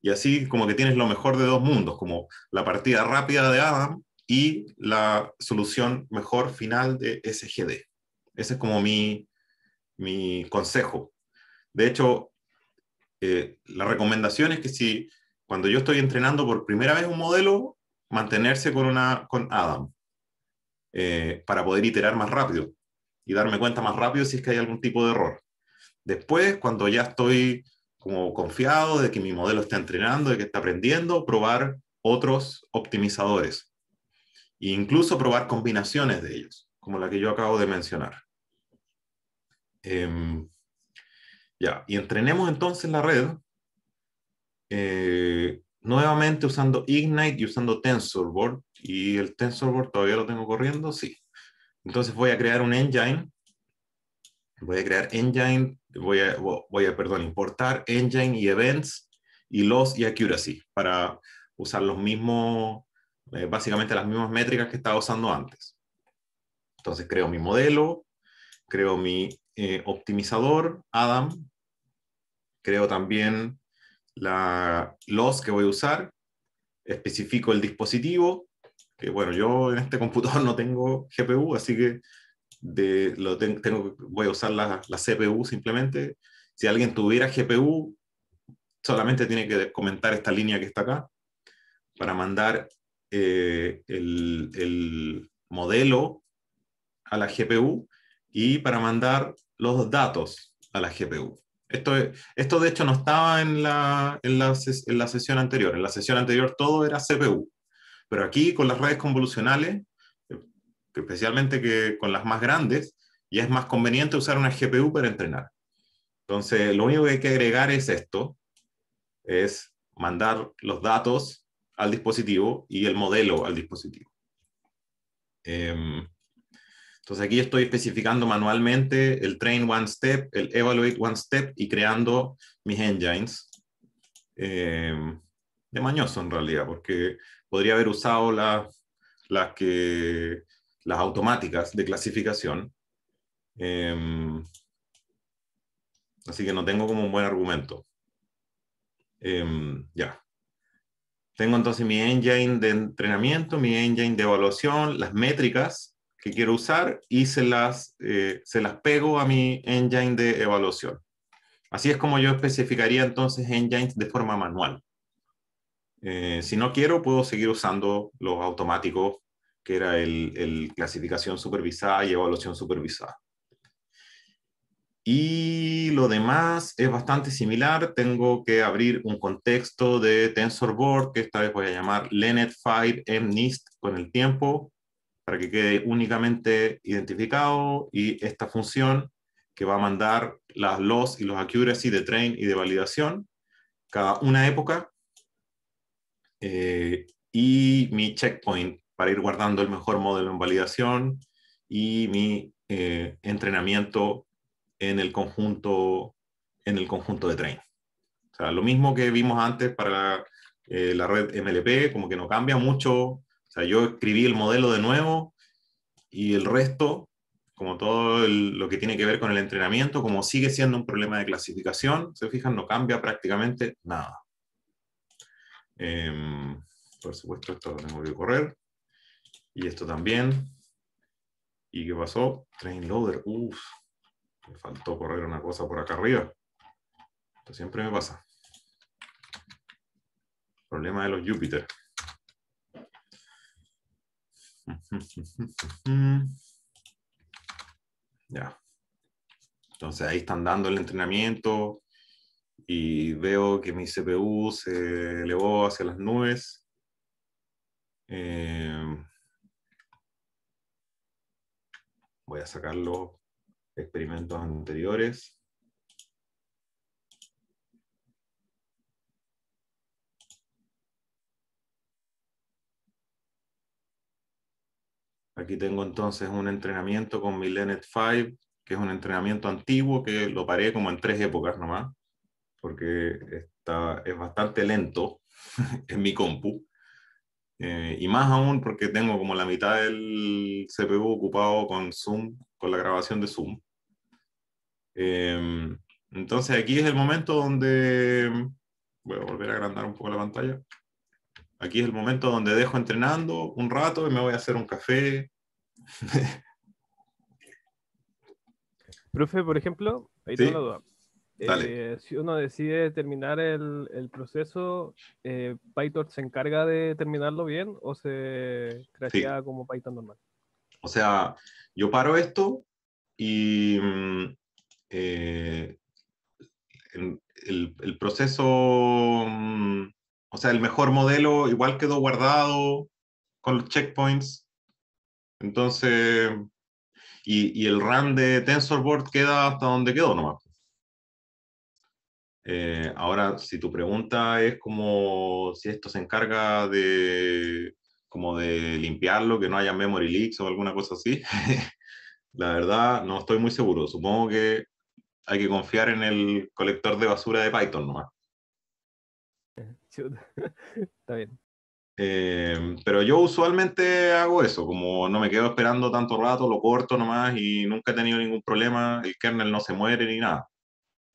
[SPEAKER 1] Y así como que tienes lo mejor de dos mundos, como la partida rápida de Adam y la solución mejor final de SGD. Ese es como mi, consejo. De hecho, eh, la recomendación es que si cuando yo estoy entrenando por primera vez un modelo, mantenerse con, una, Adam eh, para poder iterar más rápido y darme cuenta más rápido si es que hay algún tipo de error. Después, cuando ya estoy como confiado de que mi modelo está entrenando, de que está aprendiendo, probar otros optimizadores e incluso probar combinaciones de ellos, como la que yo acabo de mencionar. Em, ya, y entrenemos entonces la red eh, nuevamente usando Ignite y usando TensorBoard, y el TensorBoard todavía lo tengo corriendo, sí. Entonces voy a crear un engine, voy a crear engine, voy a, voy a perdón, importar engine y events, y loss y accuracy, para usar los mismos, eh, básicamente las mismas métricas que estaba usando antes. Entonces creo mi modelo, creo mi eh, optimizador, Adam, creo también la, los que voy a usar, especifico el dispositivo, que bueno, yo en este computador no tengo GPU, así que de, lo tengo, voy a usar la, CPU simplemente. Si alguien tuviera GPU, solamente tiene que comentar esta línea que está acá para mandar eh, el, modelo a la GPU y para mandar los datos a la GPU. Esto, de hecho no estaba en la, en la, sesión anterior. En la sesión anterior todo era CPU, pero aquí con las redes convolucionales, eh, especialmente que con las más grandes, ya es más conveniente usar una GPU para entrenar. Entonces, lo único que hay que agregar es esto, es mandar los datos al dispositivo y el modelo al dispositivo. Em, entonces aquí estoy especificando manualmente el train one step, el evaluate one step y creando mis engines. Eh, de mañoso en realidad, porque podría haber usado las, que, las automáticas de clasificación. Em, así que no tengo como un buen argumento. Em, ya. Tengo entonces mi engine de entrenamiento, mi engine de evaluación, las métricas que quiero usar y se las, eh, se las pego a mi engine de evaluación. Así es como yo especificaría entonces engines de forma manual. Eh, si no quiero, puedo seguir usando los automáticos, que era el, clasificación supervisada y evaluación supervisada. Y lo demás es bastante similar. Tengo que abrir un contexto de TensorBoard, que esta vez voy a llamar lenet 5 MNIST con el tiempo para que quede únicamente identificado y esta función que va a mandar las los y los accuracy de train y de validación cada una época eh, y mi checkpoint para ir guardando el mejor modelo en validación y mi eh, entrenamiento en el conjunto en el conjunto de train. O sea, lo mismo que vimos antes para la eh, red MLP, como que no cambia mucho o sea, yo escribí el modelo de nuevo y el resto, como todo lo que tiene que ver con el entrenamiento, como sigue siendo un problema de clasificación, se fijan, no cambia prácticamente nada. Em, por supuesto, esto lo tengo que correr. Y esto también. ¿Y qué pasó? Train loader. Uf, me faltó correr una cosa por acá arriba. Esto siempre me pasa. Problema de los Jupyter. Ya. Entonces ahí están dando el entrenamiento y veo que mi CPU se elevó hacia las nubes. Eh, voy a sacar los experimentos anteriores. Aquí tengo entonces un entrenamiento con mi Lenet 5, que es un entrenamiento antiguo que lo paré como en tres épocas nomás, porque está, es bastante lento en mi compu. Eh, y más aún porque tengo como la mitad del CPU ocupado con Zoom, con la grabación de Zoom. Em, entonces aquí es el momento donde... Voy a volver a agrandar un poco la pantalla. Aquí es el momento donde dejo entrenando un rato y me voy a hacer un café. Profe, por ejemplo, ahí duda. Eh, si uno decide terminar el, proceso, eh, ¿PyTorch se encarga de terminarlo bien o se crea como Python normal? O sea, yo paro esto y mm, eh, el, el, proceso mm, o sea, el mejor modelo igual quedó guardado con los checkpoints. Entonces, y, el RAM de TensorBoard queda hasta donde quedó nomás. Eh, ahora, si tu pregunta es como si esto se encarga de como de limpiarlo, que no haya memory leaks o alguna cosa así, la verdad no estoy muy seguro. Supongo que hay que confiar en el colector de basura de Python nomás. Está bien. Eh, pero yo usualmente hago eso, como no me quedo esperando tanto rato, lo corto nomás y nunca he tenido ningún problema, el kernel no se muere ni nada.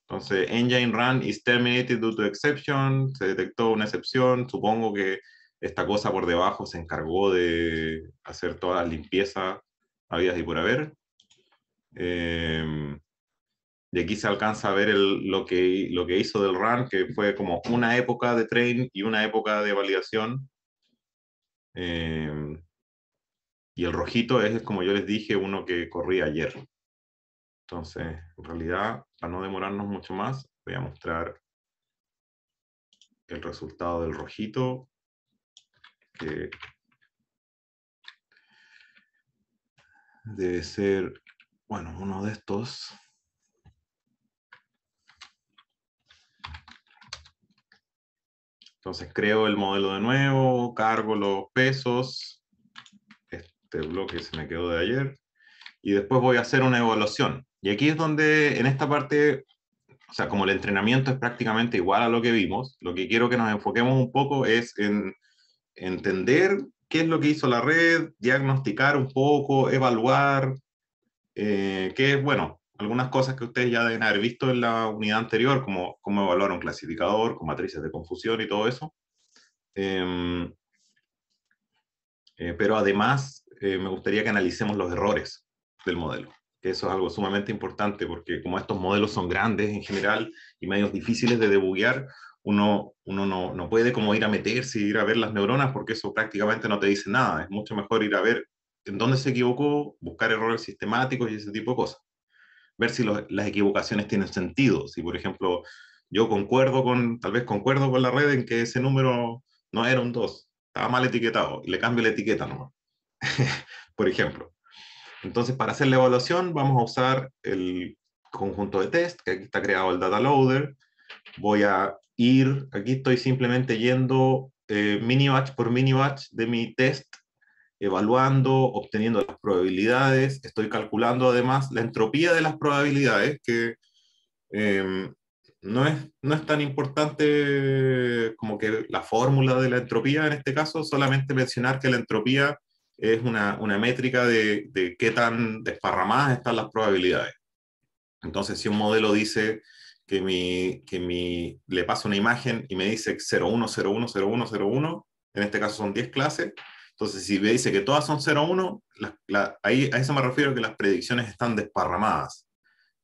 [SPEAKER 1] Entonces, engine run is terminated due to exception, se detectó una excepción, supongo que esta cosa por debajo se encargó de hacer toda la limpieza habidas y por haber. Eh, de aquí se alcanza a ver lo, que, lo que hizo del run, que fue como una época de train y una época de validación. Em, y el rojito es, como yo les dije, uno que corrí ayer. Entonces, en realidad, para no demorarnos mucho más, voy a mostrar el resultado del rojito. Que debe ser, bueno, uno de estos. Entonces creo el modelo de nuevo, cargo los pesos, este bloque se me quedó de ayer, y después voy a hacer una evaluación. Y aquí es donde en esta parte, o sea, como el entrenamiento es prácticamente igual a lo que vimos, lo que quiero que nos enfoquemos un poco es en entender qué es lo que hizo la red, diagnosticar un poco, evaluar, eh, qué es, bueno, algunas cosas que ustedes ya deben haber visto en la unidad anterior, como cómo evaluar un clasificador, con matrices de confusión y todo eso. Em, eh, pero además, eh, me gustaría que analicemos los errores del modelo, que eso es algo sumamente importante, porque como estos modelos son grandes en general y medios difíciles de debuguear, uno, uno no, no puede como ir a meterse y ir a ver las neuronas, porque eso prácticamente no te dice nada. Es mucho mejor ir a ver en dónde se equivocó, buscar errores sistemáticos y ese tipo de cosas ver si las equivocaciones tienen sentido. Si, por ejemplo, yo concuerdo con, tal vez concuerdo con la red en que ese número no era un 2, estaba mal etiquetado, y le cambio la etiqueta nomás, por ejemplo. Entonces, para hacer la evaluación, vamos a usar el conjunto de test, que aquí está creado el data loader. Voy a ir, aquí estoy simplemente yendo eh, mini batch por mini batch de mi test evaluando, obteniendo las probabilidades, estoy calculando además la entropía de las probabilidades, que em, no, es, no es tan importante como que la fórmula de la entropía en este caso, solamente mencionar que la entropía es una, métrica de, qué tan desparramadas están las probabilidades. Entonces, si un modelo dice que, mi, que le paso una imagen y me dice 01010101, en este caso son 10 clases, entonces, si me dice que todas son 0,1, ahí, a eso me refiero que las predicciones están desparramadas.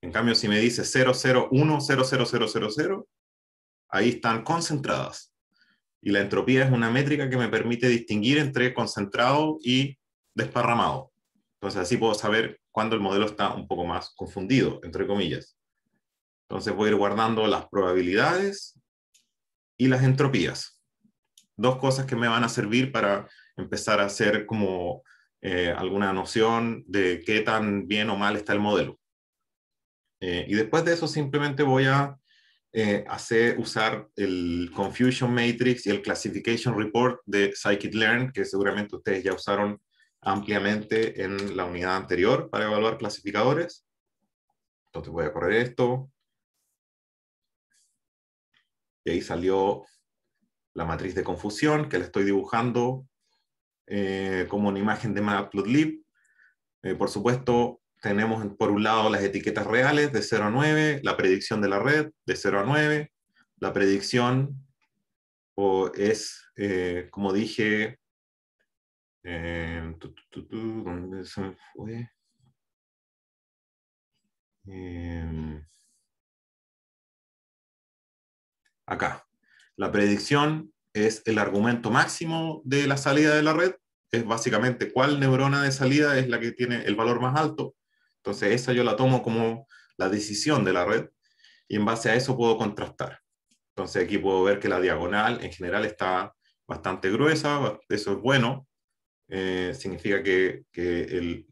[SPEAKER 1] En cambio, si me dice 0, 0, ahí están concentradas. Y la entropía es una métrica que me permite distinguir entre concentrado y desparramado. Entonces, así puedo saber cuándo el modelo está un poco más confundido, entre comillas. Entonces, voy a ir guardando las probabilidades y las entropías. Dos cosas que me van a servir para empezar a hacer como eh, alguna noción de qué tan bien o mal está el modelo. Eh, y después de eso simplemente voy a eh, hacer, usar el Confusion Matrix y el Classification Report de Scikit-Learn, que seguramente ustedes ya usaron ampliamente en la unidad anterior para evaluar clasificadores. Entonces voy a correr esto. Y ahí salió la matriz de confusión que la estoy dibujando eh, como una imagen de Matplotlib. Eh, por supuesto, tenemos por un lado las etiquetas reales de 0 a 9, la predicción de la red de 0 a 9. La predicción es, eh, como dije, fue? acá. La predicción es el argumento máximo de la salida de la red, es básicamente cuál neurona de salida es la que tiene el valor más alto. Entonces esa yo la tomo como la decisión de la red y en base a eso puedo contrastar. Entonces aquí puedo ver que la diagonal en general está bastante gruesa, eso es bueno, eh, significa que,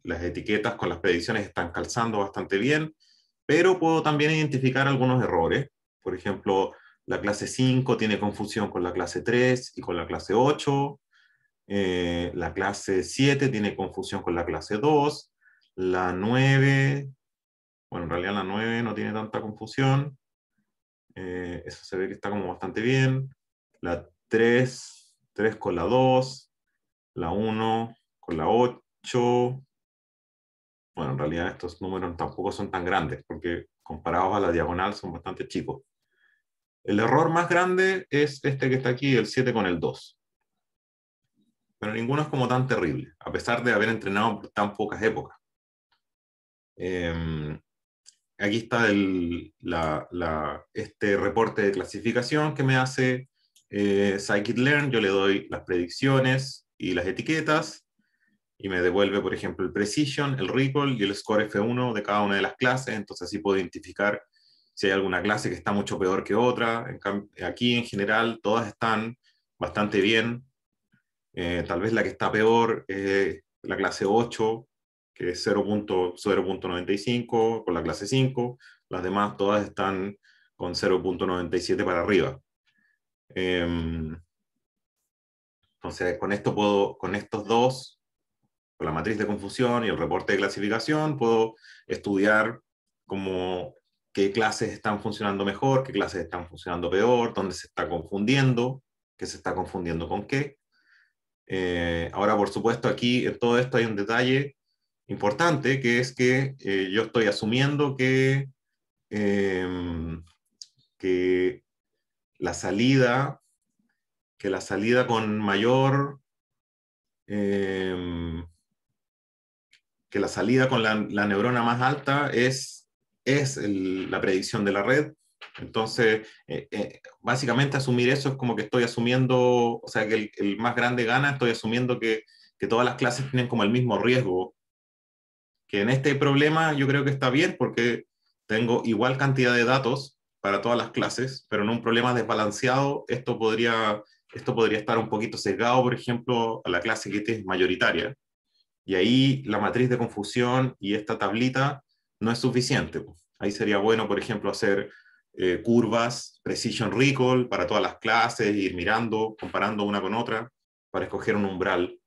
[SPEAKER 1] las etiquetas con las predicciones están calzando bastante bien, pero puedo también identificar algunos errores. Por ejemplo, la clase 5 tiene confusión con la clase 3 y con la clase 8. Eh, la clase 7 tiene confusión con la clase 2. La 9, bueno, en realidad la 9 no tiene tanta confusión. Eh, eso se ve que está como bastante bien. La 3, 3 con la 2. La 1 con la 8. Bueno, en realidad estos números tampoco son tan grandes porque comparados a la diagonal son bastante chicos. El error más grande es este que está aquí, el 7 con el 2. Pero ninguno es como tan terrible, a pesar de haber entrenado por tan pocas épocas. Em, aquí está este reporte de clasificación que me hace eh, Scikit-Learn. Yo le doy las predicciones y las etiquetas y me devuelve, por ejemplo, el precision, el recall y el score F1 de cada una de las clases. Entonces así puedo identificar si hay alguna clase que está mucho peor que otra. aquí en general todas están bastante bien. Eh, tal vez la que está peor es la clase 8, que es 0.95, con la clase 5. Las demás todas están con 0.97 para arriba. Em, entonces, con esto puedo, con estos dos, con la matriz de confusión y el reporte de clasificación, puedo estudiar como qué clases están funcionando mejor, qué clases están funcionando peor, dónde se está confundiendo, qué se está confundiendo con qué. Eh, ahora, por supuesto, aquí en todo esto hay un detalle importante, que es que eh, yo estoy asumiendo em, que, la salida, que la salida con mayor, em, que la salida con la neurona más alta es es la predicción de la red. Entonces, eh, eh, básicamente asumir eso es como que estoy asumiendo, o sea, que el, más grande gana, estoy asumiendo que, todas las clases tienen como el mismo riesgo. Que en este problema yo creo que está bien porque tengo igual cantidad de datos para todas las clases, pero en un problema desbalanceado esto podría, esto podría estar un poquito sesgado, por ejemplo, a la clase que es mayoritaria. Y ahí la matriz de confusión y esta tablita no es suficiente. Ahí sería bueno, por ejemplo, hacer eh, curvas, precision recall para todas las clases, ir mirando, comparando una con otra, para escoger un umbral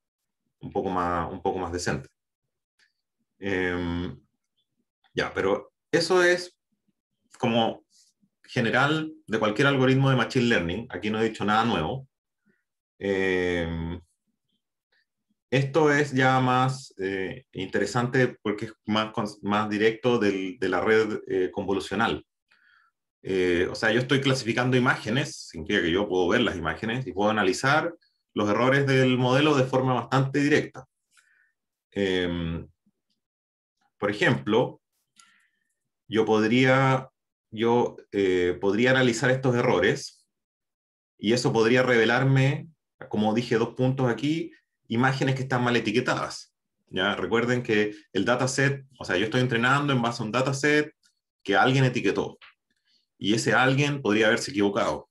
[SPEAKER 1] un poco más, un poco más decente. Em, ya, pero eso es como general de cualquier algoritmo de Machine Learning. Aquí no he dicho nada nuevo. Em, esto es ya más eh, interesante porque es más, más directo de la red eh, convolucional. Eh, o sea, yo estoy clasificando imágenes, sin que yo puedo ver las imágenes y puedo analizar los errores del modelo de forma bastante directa. Em, por ejemplo, yo podría, yo, podría analizar estos errores y eso podría revelarme, como dije dos puntos aquí, imágenes que están mal etiquetadas. ¿ya? Recuerden que el dataset, o sea, yo estoy entrenando en base a un dataset que alguien etiquetó y ese alguien podría haberse equivocado.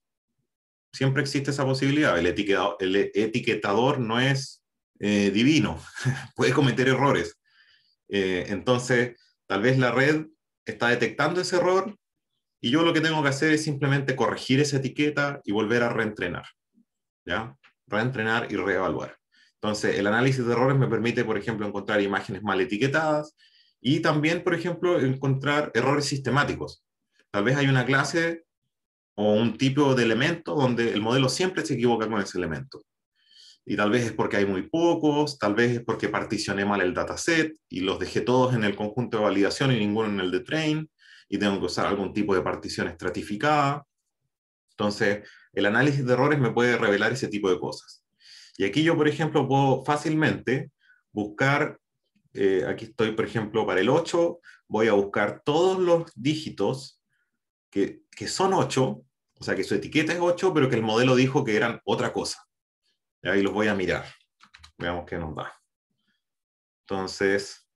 [SPEAKER 1] Siempre existe esa posibilidad. El etiquetador, el etiquetador no es eh, divino, puede cometer errores. Eh, entonces, tal vez la red está detectando ese error y yo lo que tengo que hacer es simplemente corregir esa etiqueta y volver a reentrenar. ¿Ya? Reentrenar y reevaluar. Entonces, el análisis de errores me permite, por ejemplo, encontrar imágenes mal etiquetadas y también, por ejemplo, encontrar errores sistemáticos. Tal vez hay una clase o un tipo de elemento donde el modelo siempre se equivoca con ese elemento. Y tal vez es porque hay muy pocos, tal vez es porque particioné mal el dataset y los dejé todos en el conjunto de validación y ninguno en el de train, y tengo que usar algún tipo de partición estratificada. Entonces, el análisis de errores me puede revelar ese tipo de cosas. Y aquí yo, por ejemplo, puedo fácilmente buscar, eh, aquí estoy, por ejemplo, para el 8, voy a buscar todos los dígitos que, son 8, o sea, que su etiqueta es 8, pero que el modelo dijo que eran otra cosa. Y ahí los voy a mirar. Veamos qué nos da. Entonces,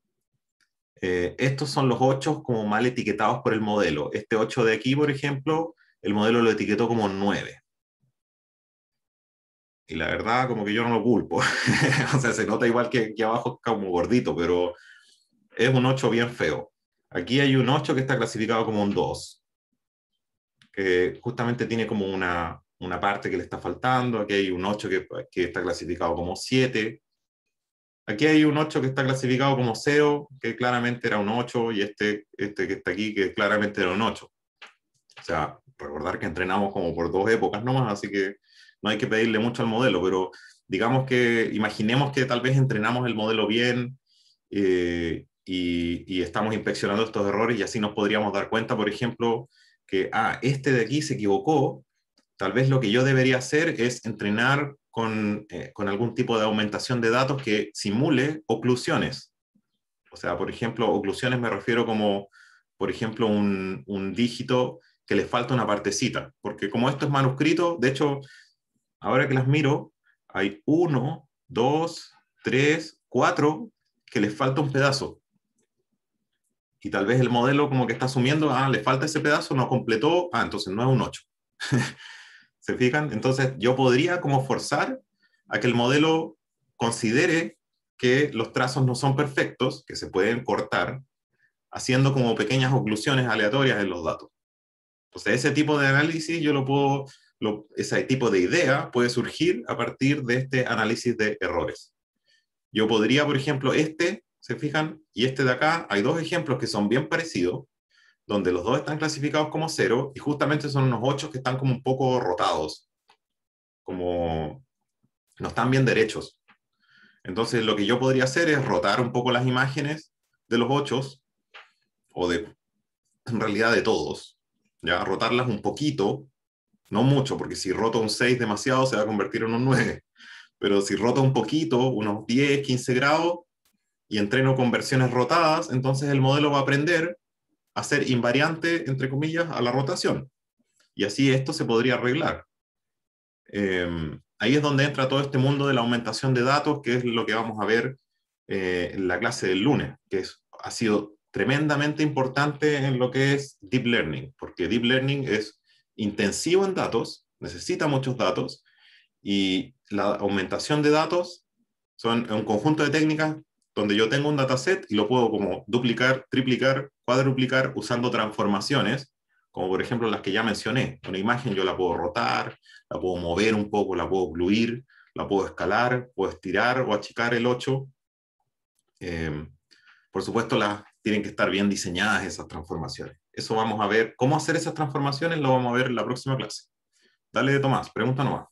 [SPEAKER 1] eh, estos son los 8 como mal etiquetados por el modelo. Este 8 de aquí, por ejemplo, el modelo lo etiquetó como 9 y la verdad como que yo no lo culpo. o sea, se nota igual que aquí abajo como gordito, pero es un 8 bien feo. Aquí hay un 8 que está clasificado como un 2, que justamente tiene como una, una parte que le está faltando, aquí hay un 8 que, que está clasificado como 7, Aquí hay un 8 que está clasificado como 0, que claramente era un 8, y este, este que está aquí, que claramente era un 8. O sea, recordar que entrenamos como por dos épocas nomás, así que no hay que pedirle mucho al modelo, pero digamos que imaginemos que tal vez entrenamos el modelo bien eh, y, estamos inspeccionando estos errores y así nos podríamos dar cuenta, por ejemplo, que, ah, este de aquí se equivocó, tal vez lo que yo debería hacer es entrenar eh, con, algún tipo de aumentación de datos que simule oclusiones. O sea, por ejemplo, oclusiones me refiero como, por ejemplo, un, un dígito que le falta una partecita, porque como esto es manuscrito, de hecho, ahora que las miro, hay uno, dos, tres, cuatro que les falta un pedazo. Y tal vez el modelo como que está asumiendo, ah, le falta ese pedazo, no completó, ah, entonces no es un ocho. ¿Se fijan? Entonces yo podría como forzar a que el modelo considere que los trazos no son perfectos, que se pueden cortar, haciendo como pequeñas oclusiones aleatorias en los datos. Entonces ese tipo de análisis yo lo puedo ese tipo de idea puede surgir a partir de este análisis de errores. Yo podría, por ejemplo, este, se fijan, y este de acá, hay dos ejemplos que son bien parecidos, donde los dos están clasificados como cero, y justamente son unos ocho que están como un poco rotados, como no están bien derechos. Entonces, lo que yo podría hacer es rotar un poco las imágenes de los ochos, o de, en realidad, de todos, ya rotarlas un poquito no mucho, porque si roto un 6 demasiado se va a convertir en un 9. Pero si rota un poquito, unos 10, 15 grados, y entreno con versiones rotadas, entonces el modelo va a aprender a ser invariante, entre comillas, a la rotación. Y así esto se podría arreglar. Em, ahí es donde entra todo este mundo de la aumentación de datos, que es lo que vamos a ver eh, en la clase del lunes, que ha sido tremendamente importante en lo que es Deep Learning, porque Deep Learning es intensivo en datos, necesita muchos datos, y la aumentación de datos son un conjunto de técnicas donde yo tengo un dataset y lo puedo como duplicar, triplicar, cuadruplicar usando transformaciones, como por ejemplo las que ya mencioné. Una imagen yo la puedo rotar, la puedo mover un poco, la puedo ocluir, la puedo escalar, puedo estirar o achicar el 8. Eh, por supuesto, las, tienen que estar bien diseñadas esas transformaciones. Eso vamos a ver. ¿Cómo hacer esas transformaciones? Lo vamos a ver en la próxima clase. Dale, Tomás, pregunta nomás.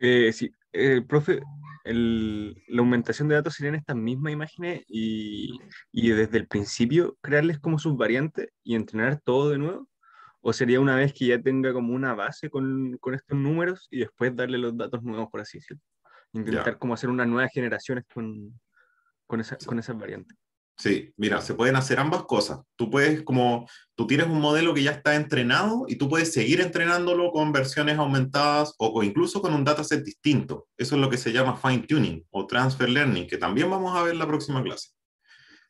[SPEAKER 1] Eh, sí, eh, profe, la aumentación de datos sería estas mismas imágenes y, y, desde el principio crearles como sus variantes y entrenar todo de nuevo? ¿O sería una vez que ya tenga como una base con, estos números y después darle los datos nuevos, por así decirlo? Intentar como hacer una nueva generaciones con, con esas variantes. Sí, mira, se pueden hacer ambas cosas. Tú puedes, como tú tienes un modelo que ya está entrenado y tú puedes seguir entrenándolo con versiones aumentadas o, incluso con un dataset distinto. Eso es lo que se llama fine tuning o transfer learning, que también vamos a ver en la próxima clase.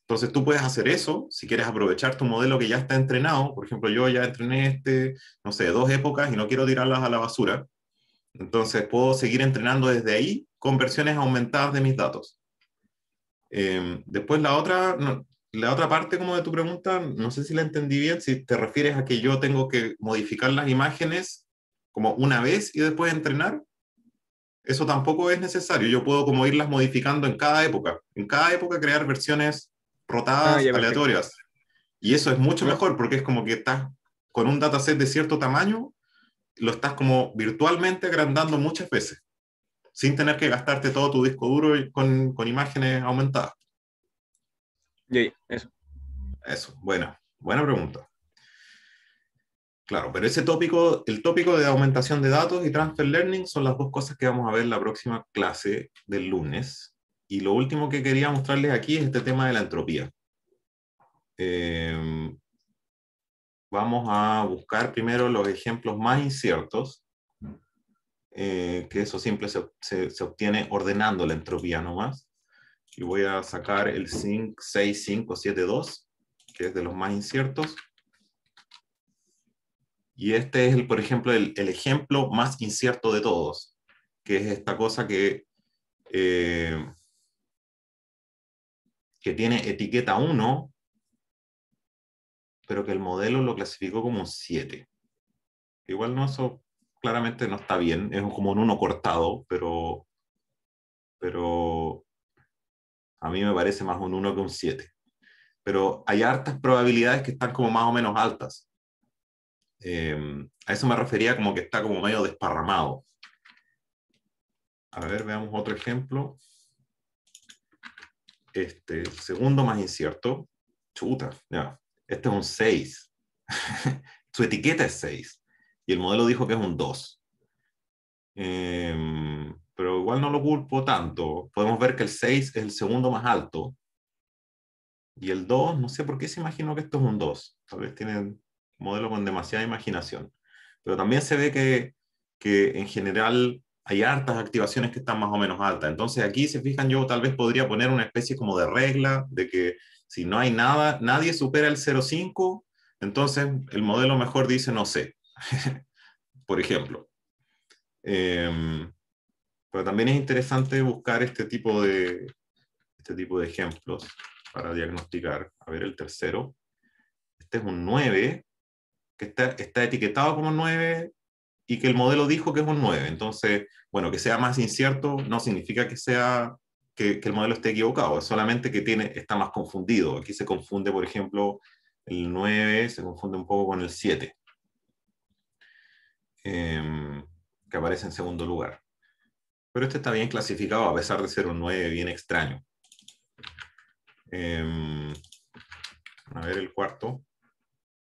[SPEAKER 1] Entonces tú puedes hacer eso si quieres aprovechar tu modelo que ya está entrenado. Por ejemplo, yo ya entrené este, no sé, dos épocas y no quiero tirarlas a la basura. Entonces puedo seguir entrenando desde ahí con versiones aumentadas de mis datos. Em, después la otra, la otra parte como de tu pregunta, no sé si la entendí bien, si te refieres a que yo tengo que modificar las imágenes como una vez y después entrenar. Eso tampoco es necesario, yo puedo como irlas modificando en cada época, en cada época crear versiones rotadas, ah, aleatorias. Y eso es mucho mejor porque es como que estás con un dataset de cierto tamaño, lo estás como virtualmente agrandando muchas veces sin tener que gastarte todo tu disco duro con, con imágenes aumentadas. eso. Eso, buena pregunta. Claro, pero ese tópico, el tópico de aumentación de datos y transfer learning son las dos cosas que vamos a ver en la próxima clase del lunes. Y lo último que quería mostrarles aquí es este tema de la entropía. Em, vamos a buscar primero los ejemplos más inciertos eh, que eso simple se, obtiene ordenando la entropía no más Y voy a sacar el 5, 6, 5, 7, 2, que es de los más inciertos. Y este es, el, por ejemplo, el, ejemplo más incierto de todos, que es esta cosa que, eh, que tiene etiqueta 1, pero que el modelo lo clasificó como 7. Igual no, eso claramente no está bien, es como un uno cortado, pero, pero a mí me parece más un 1 que un 7. Pero hay hartas probabilidades que están como más o menos altas. Em, a eso me refería como que está como medio desparramado. A ver, veamos otro ejemplo. Este, segundo más incierto. Chuta, ya. Este es un 6. Su etiqueta es 6 y el modelo dijo que es un 2. Em, pero igual no lo culpo tanto. Podemos ver que el 6 es el segundo más alto. Y el 2, no sé por qué se imaginó que esto es un 2. Tal vez tienen un modelo con demasiada imaginación. Pero también se ve que, en general hay hartas activaciones que están más o menos altas. Entonces aquí, se fijan, yo tal vez podría poner una especie como de regla de que si no hay nada, nadie supera el 0,5, entonces el modelo mejor dice no sé. por ejemplo. Em, pero también es interesante buscar este tipo, de, este tipo de ejemplos para diagnosticar. A ver, el tercero. Este es un 9, que está, etiquetado como 9 y que el modelo dijo que es un 9. Entonces, bueno, que sea más incierto no significa que sea que, el modelo esté equivocado, es solamente que tiene, está más confundido. Aquí se confunde, por ejemplo, el 9 se confunde un poco con el 7. Em, que aparece en segundo lugar. Pero este está bien clasificado, a pesar de ser un 9 bien extraño. Em, a ver el cuarto.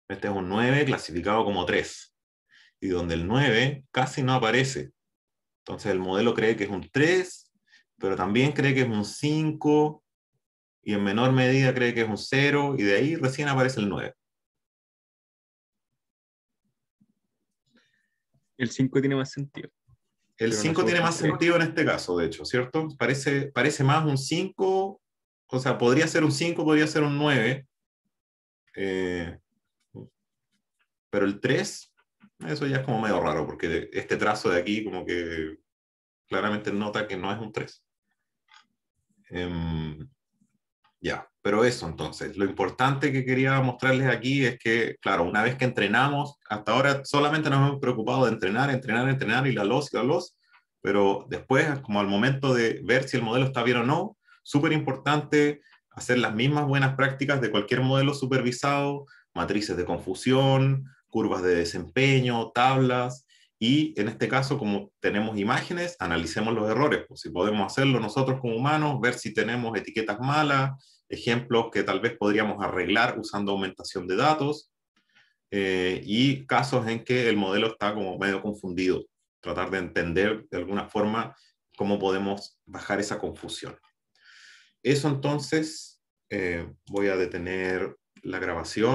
[SPEAKER 1] Este es un 9 clasificado como 3. Y donde el 9 casi no aparece. Entonces el modelo cree que es un 3, pero también cree que es un 5, y en menor medida cree que es un 0, y de ahí recién aparece el 9. El 5 tiene más sentido. El 5 tiene más sentido en este caso, de hecho, ¿cierto? Parece, parece más un 5, o sea, podría ser un 5, podría ser un 9. Eh, pero el 3, eso ya es como medio raro, porque este trazo de aquí como que claramente nota que no es un 3. Ya, pero eso entonces, lo importante que quería mostrarles aquí es que, claro, una vez que entrenamos, hasta ahora solamente nos hemos preocupado de entrenar, entrenar, entrenar y la los, la los, pero después, como al momento de ver si el modelo está bien o no, súper importante hacer las mismas buenas prácticas de cualquier modelo supervisado, matrices de confusión, curvas de desempeño, tablas, y en este caso, como tenemos imágenes, analicemos los errores. Pues si podemos hacerlo nosotros como humanos, ver si tenemos etiquetas malas, ejemplos que tal vez podríamos arreglar usando aumentación de datos eh, y casos en que el modelo está como medio confundido, tratar de entender de alguna forma cómo podemos bajar esa confusión. Eso entonces, eh, voy a detener la grabación.